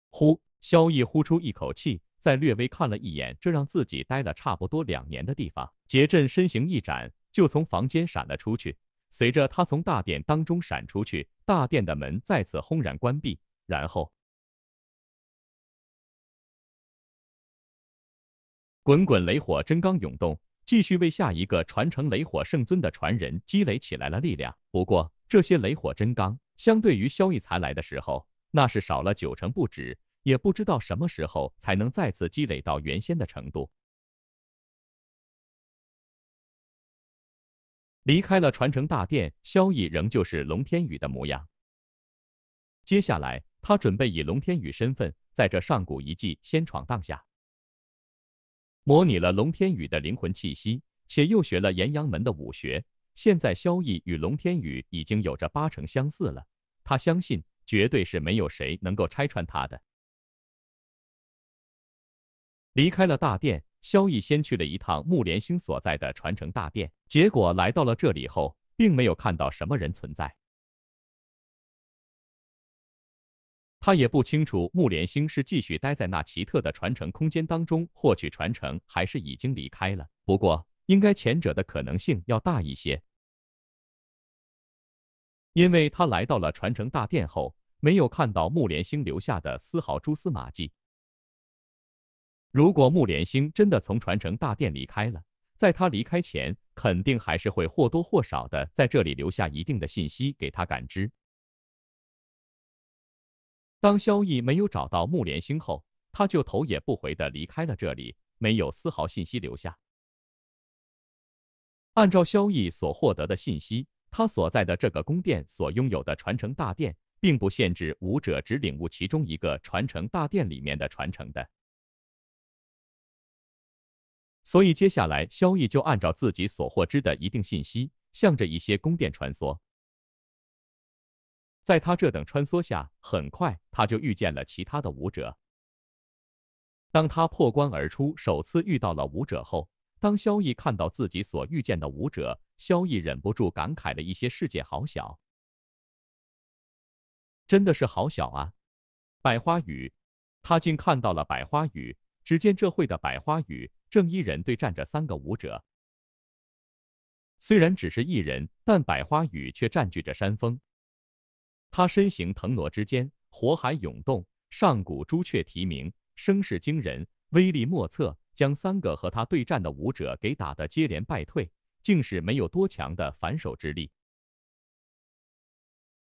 呼，萧逸呼出一口气，再略微看了一眼这让自己待了差不多两年的地方，结阵身形一展，就从房间闪了出去。随着他从大殿当中闪出去，大殿的门再次轰然关闭，然后滚滚雷火真刚涌动。继续为下一个传承雷火圣尊的传人积累起来了力量。不过，这些雷火真罡相对于萧逸才来的时候，那是少了九成不止，也不知道什么时候才能再次积累到原先的程度。离开了传承大殿，萧逸仍旧是龙天宇的模样。接下来，他准备以龙天宇身份在这上古遗迹先闯荡下。模拟了龙天宇的灵魂气息，且又学了岩阳门的武学，现在萧逸与龙天宇已经有着八成相似了。他相信，绝对是没有谁能够拆穿他的。离开了大殿，萧逸先去了一趟木莲星所在的传承大殿，结果来到了这里后，并没有看到什么人存在。他也不清楚木莲星是继续待在那奇特的传承空间当中获取传承，还是已经离开了。不过，应该前者的可能性要大一些，因为他来到了传承大殿后，没有看到木莲星留下的丝毫蛛丝马迹。如果木莲星真的从传承大殿离开了，在他离开前，肯定还是会或多或少的在这里留下一定的信息给他感知。当萧毅没有找到木莲星后，他就头也不回的离开了这里，没有丝毫信息留下。按照萧毅所获得的信息，他所在的这个宫殿所拥有的传承大殿，并不限制武者只领悟其中一个传承大殿里面的传承的。所以，接下来萧毅就按照自己所获知的一定信息，向着一些宫殿穿梭。在他这等穿梭下，很快他就遇见了其他的舞者。当他破关而出，首次遇到了舞者后，当萧逸看到自己所遇见的舞者，萧逸忍不住感慨了一些：世界好小，真的是好小啊！百花雨，他竟看到了百花雨。只见这会的百花雨正一人对战着三个舞者，虽然只是一人，但百花雨却占据着山峰。他身形腾挪之间，火海涌动，上古朱雀啼鸣，声势惊人，威力莫测，将三个和他对战的武者给打得接连败退，竟是没有多强的反手之力。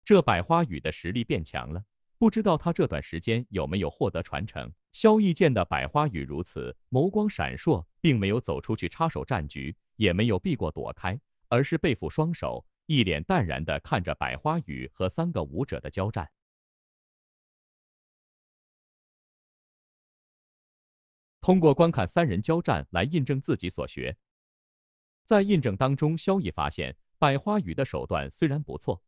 这百花羽的实力变强了，不知道他这段时间有没有获得传承。萧逸见的百花羽如此，眸光闪烁，并没有走出去插手战局，也没有避过躲开，而是背负双手。一脸淡然地看着百花雨和三个舞者的交战，通过观看三人交战来印证自己所学。在印证当中，萧逸发现百花雨的手段虽然不错，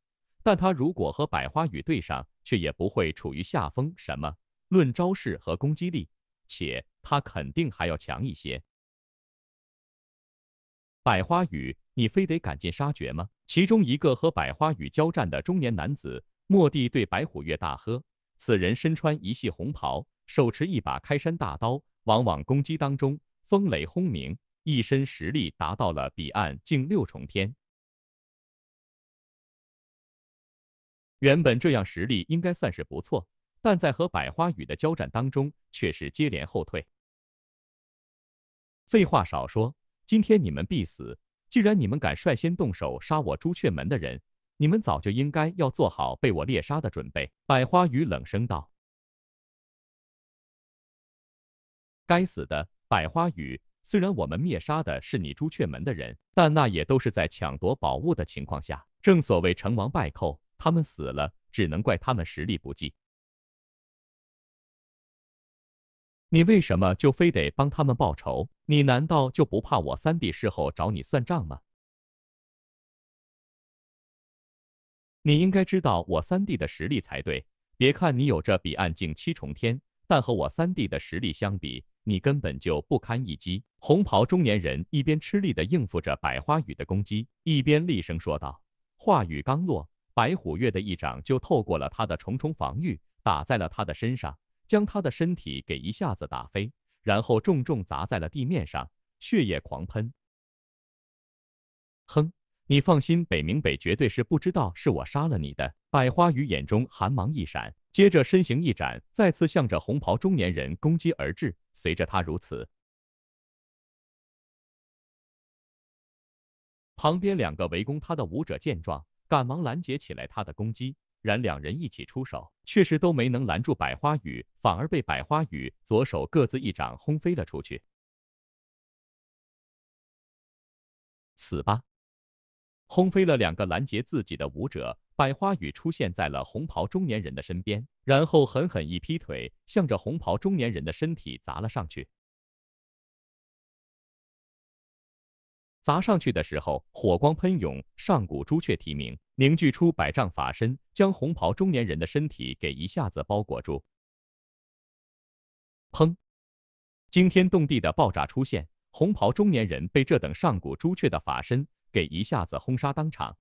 但他如果和百花雨对上，却也不会处于下风。什么？论招式和攻击力，且他肯定还要强一些。百花雨，你非得赶尽杀绝吗？其中一个和百花雨交战的中年男子，蓦地对白虎月大喝：“此人身穿一袭红袍，手持一把开山大刀，往往攻击当中，风雷轰鸣，一身实力达到了彼岸境六重天。原本这样实力应该算是不错，但在和百花雨的交战当中，却是接连后退。废话少说，今天你们必死！”既然你们敢率先动手杀我朱雀门的人，你们早就应该要做好被我猎杀的准备。百花羽冷声道：“该死的百花羽！虽然我们灭杀的是你朱雀门的人，但那也都是在抢夺宝物的情况下。正所谓成王败寇，他们死了，只能怪他们实力不济。你为什么就非得帮他们报仇？”你难道就不怕我三弟事后找你算账吗？你应该知道我三弟的实力才对。别看你有着彼岸境七重天，但和我三弟的实力相比，你根本就不堪一击。红袍中年人一边吃力地应付着百花雨的攻击，一边厉声说道。话语刚落，白虎月的一掌就透过了他的重重防御，打在了他的身上，将他的身体给一下子打飞。然后重重砸在了地面上，血液狂喷。哼，你放心，北冥北绝对是不知道是我杀了你的。百花鱼眼中寒芒一闪，接着身形一展，再次向着红袍中年人攻击而至。随着他如此，旁边两个围攻他的武者见状，赶忙拦截起来他的攻击。然两人一起出手，却是都没能拦住百花雨，反而被百花雨左手各自一掌轰飞了出去。死吧！轰飞了两个拦截自己的武者，百花雨出现在了红袍中年人的身边，然后狠狠一劈腿，向着红袍中年人的身体砸了上去。砸上去的时候，火光喷涌，上古朱雀啼鸣，凝聚出百丈法身，将红袍中年人的身体给一下子包裹住。砰！惊天动地的爆炸出现，红袍中年人被这等上古朱雀的法身给一下子轰杀当场。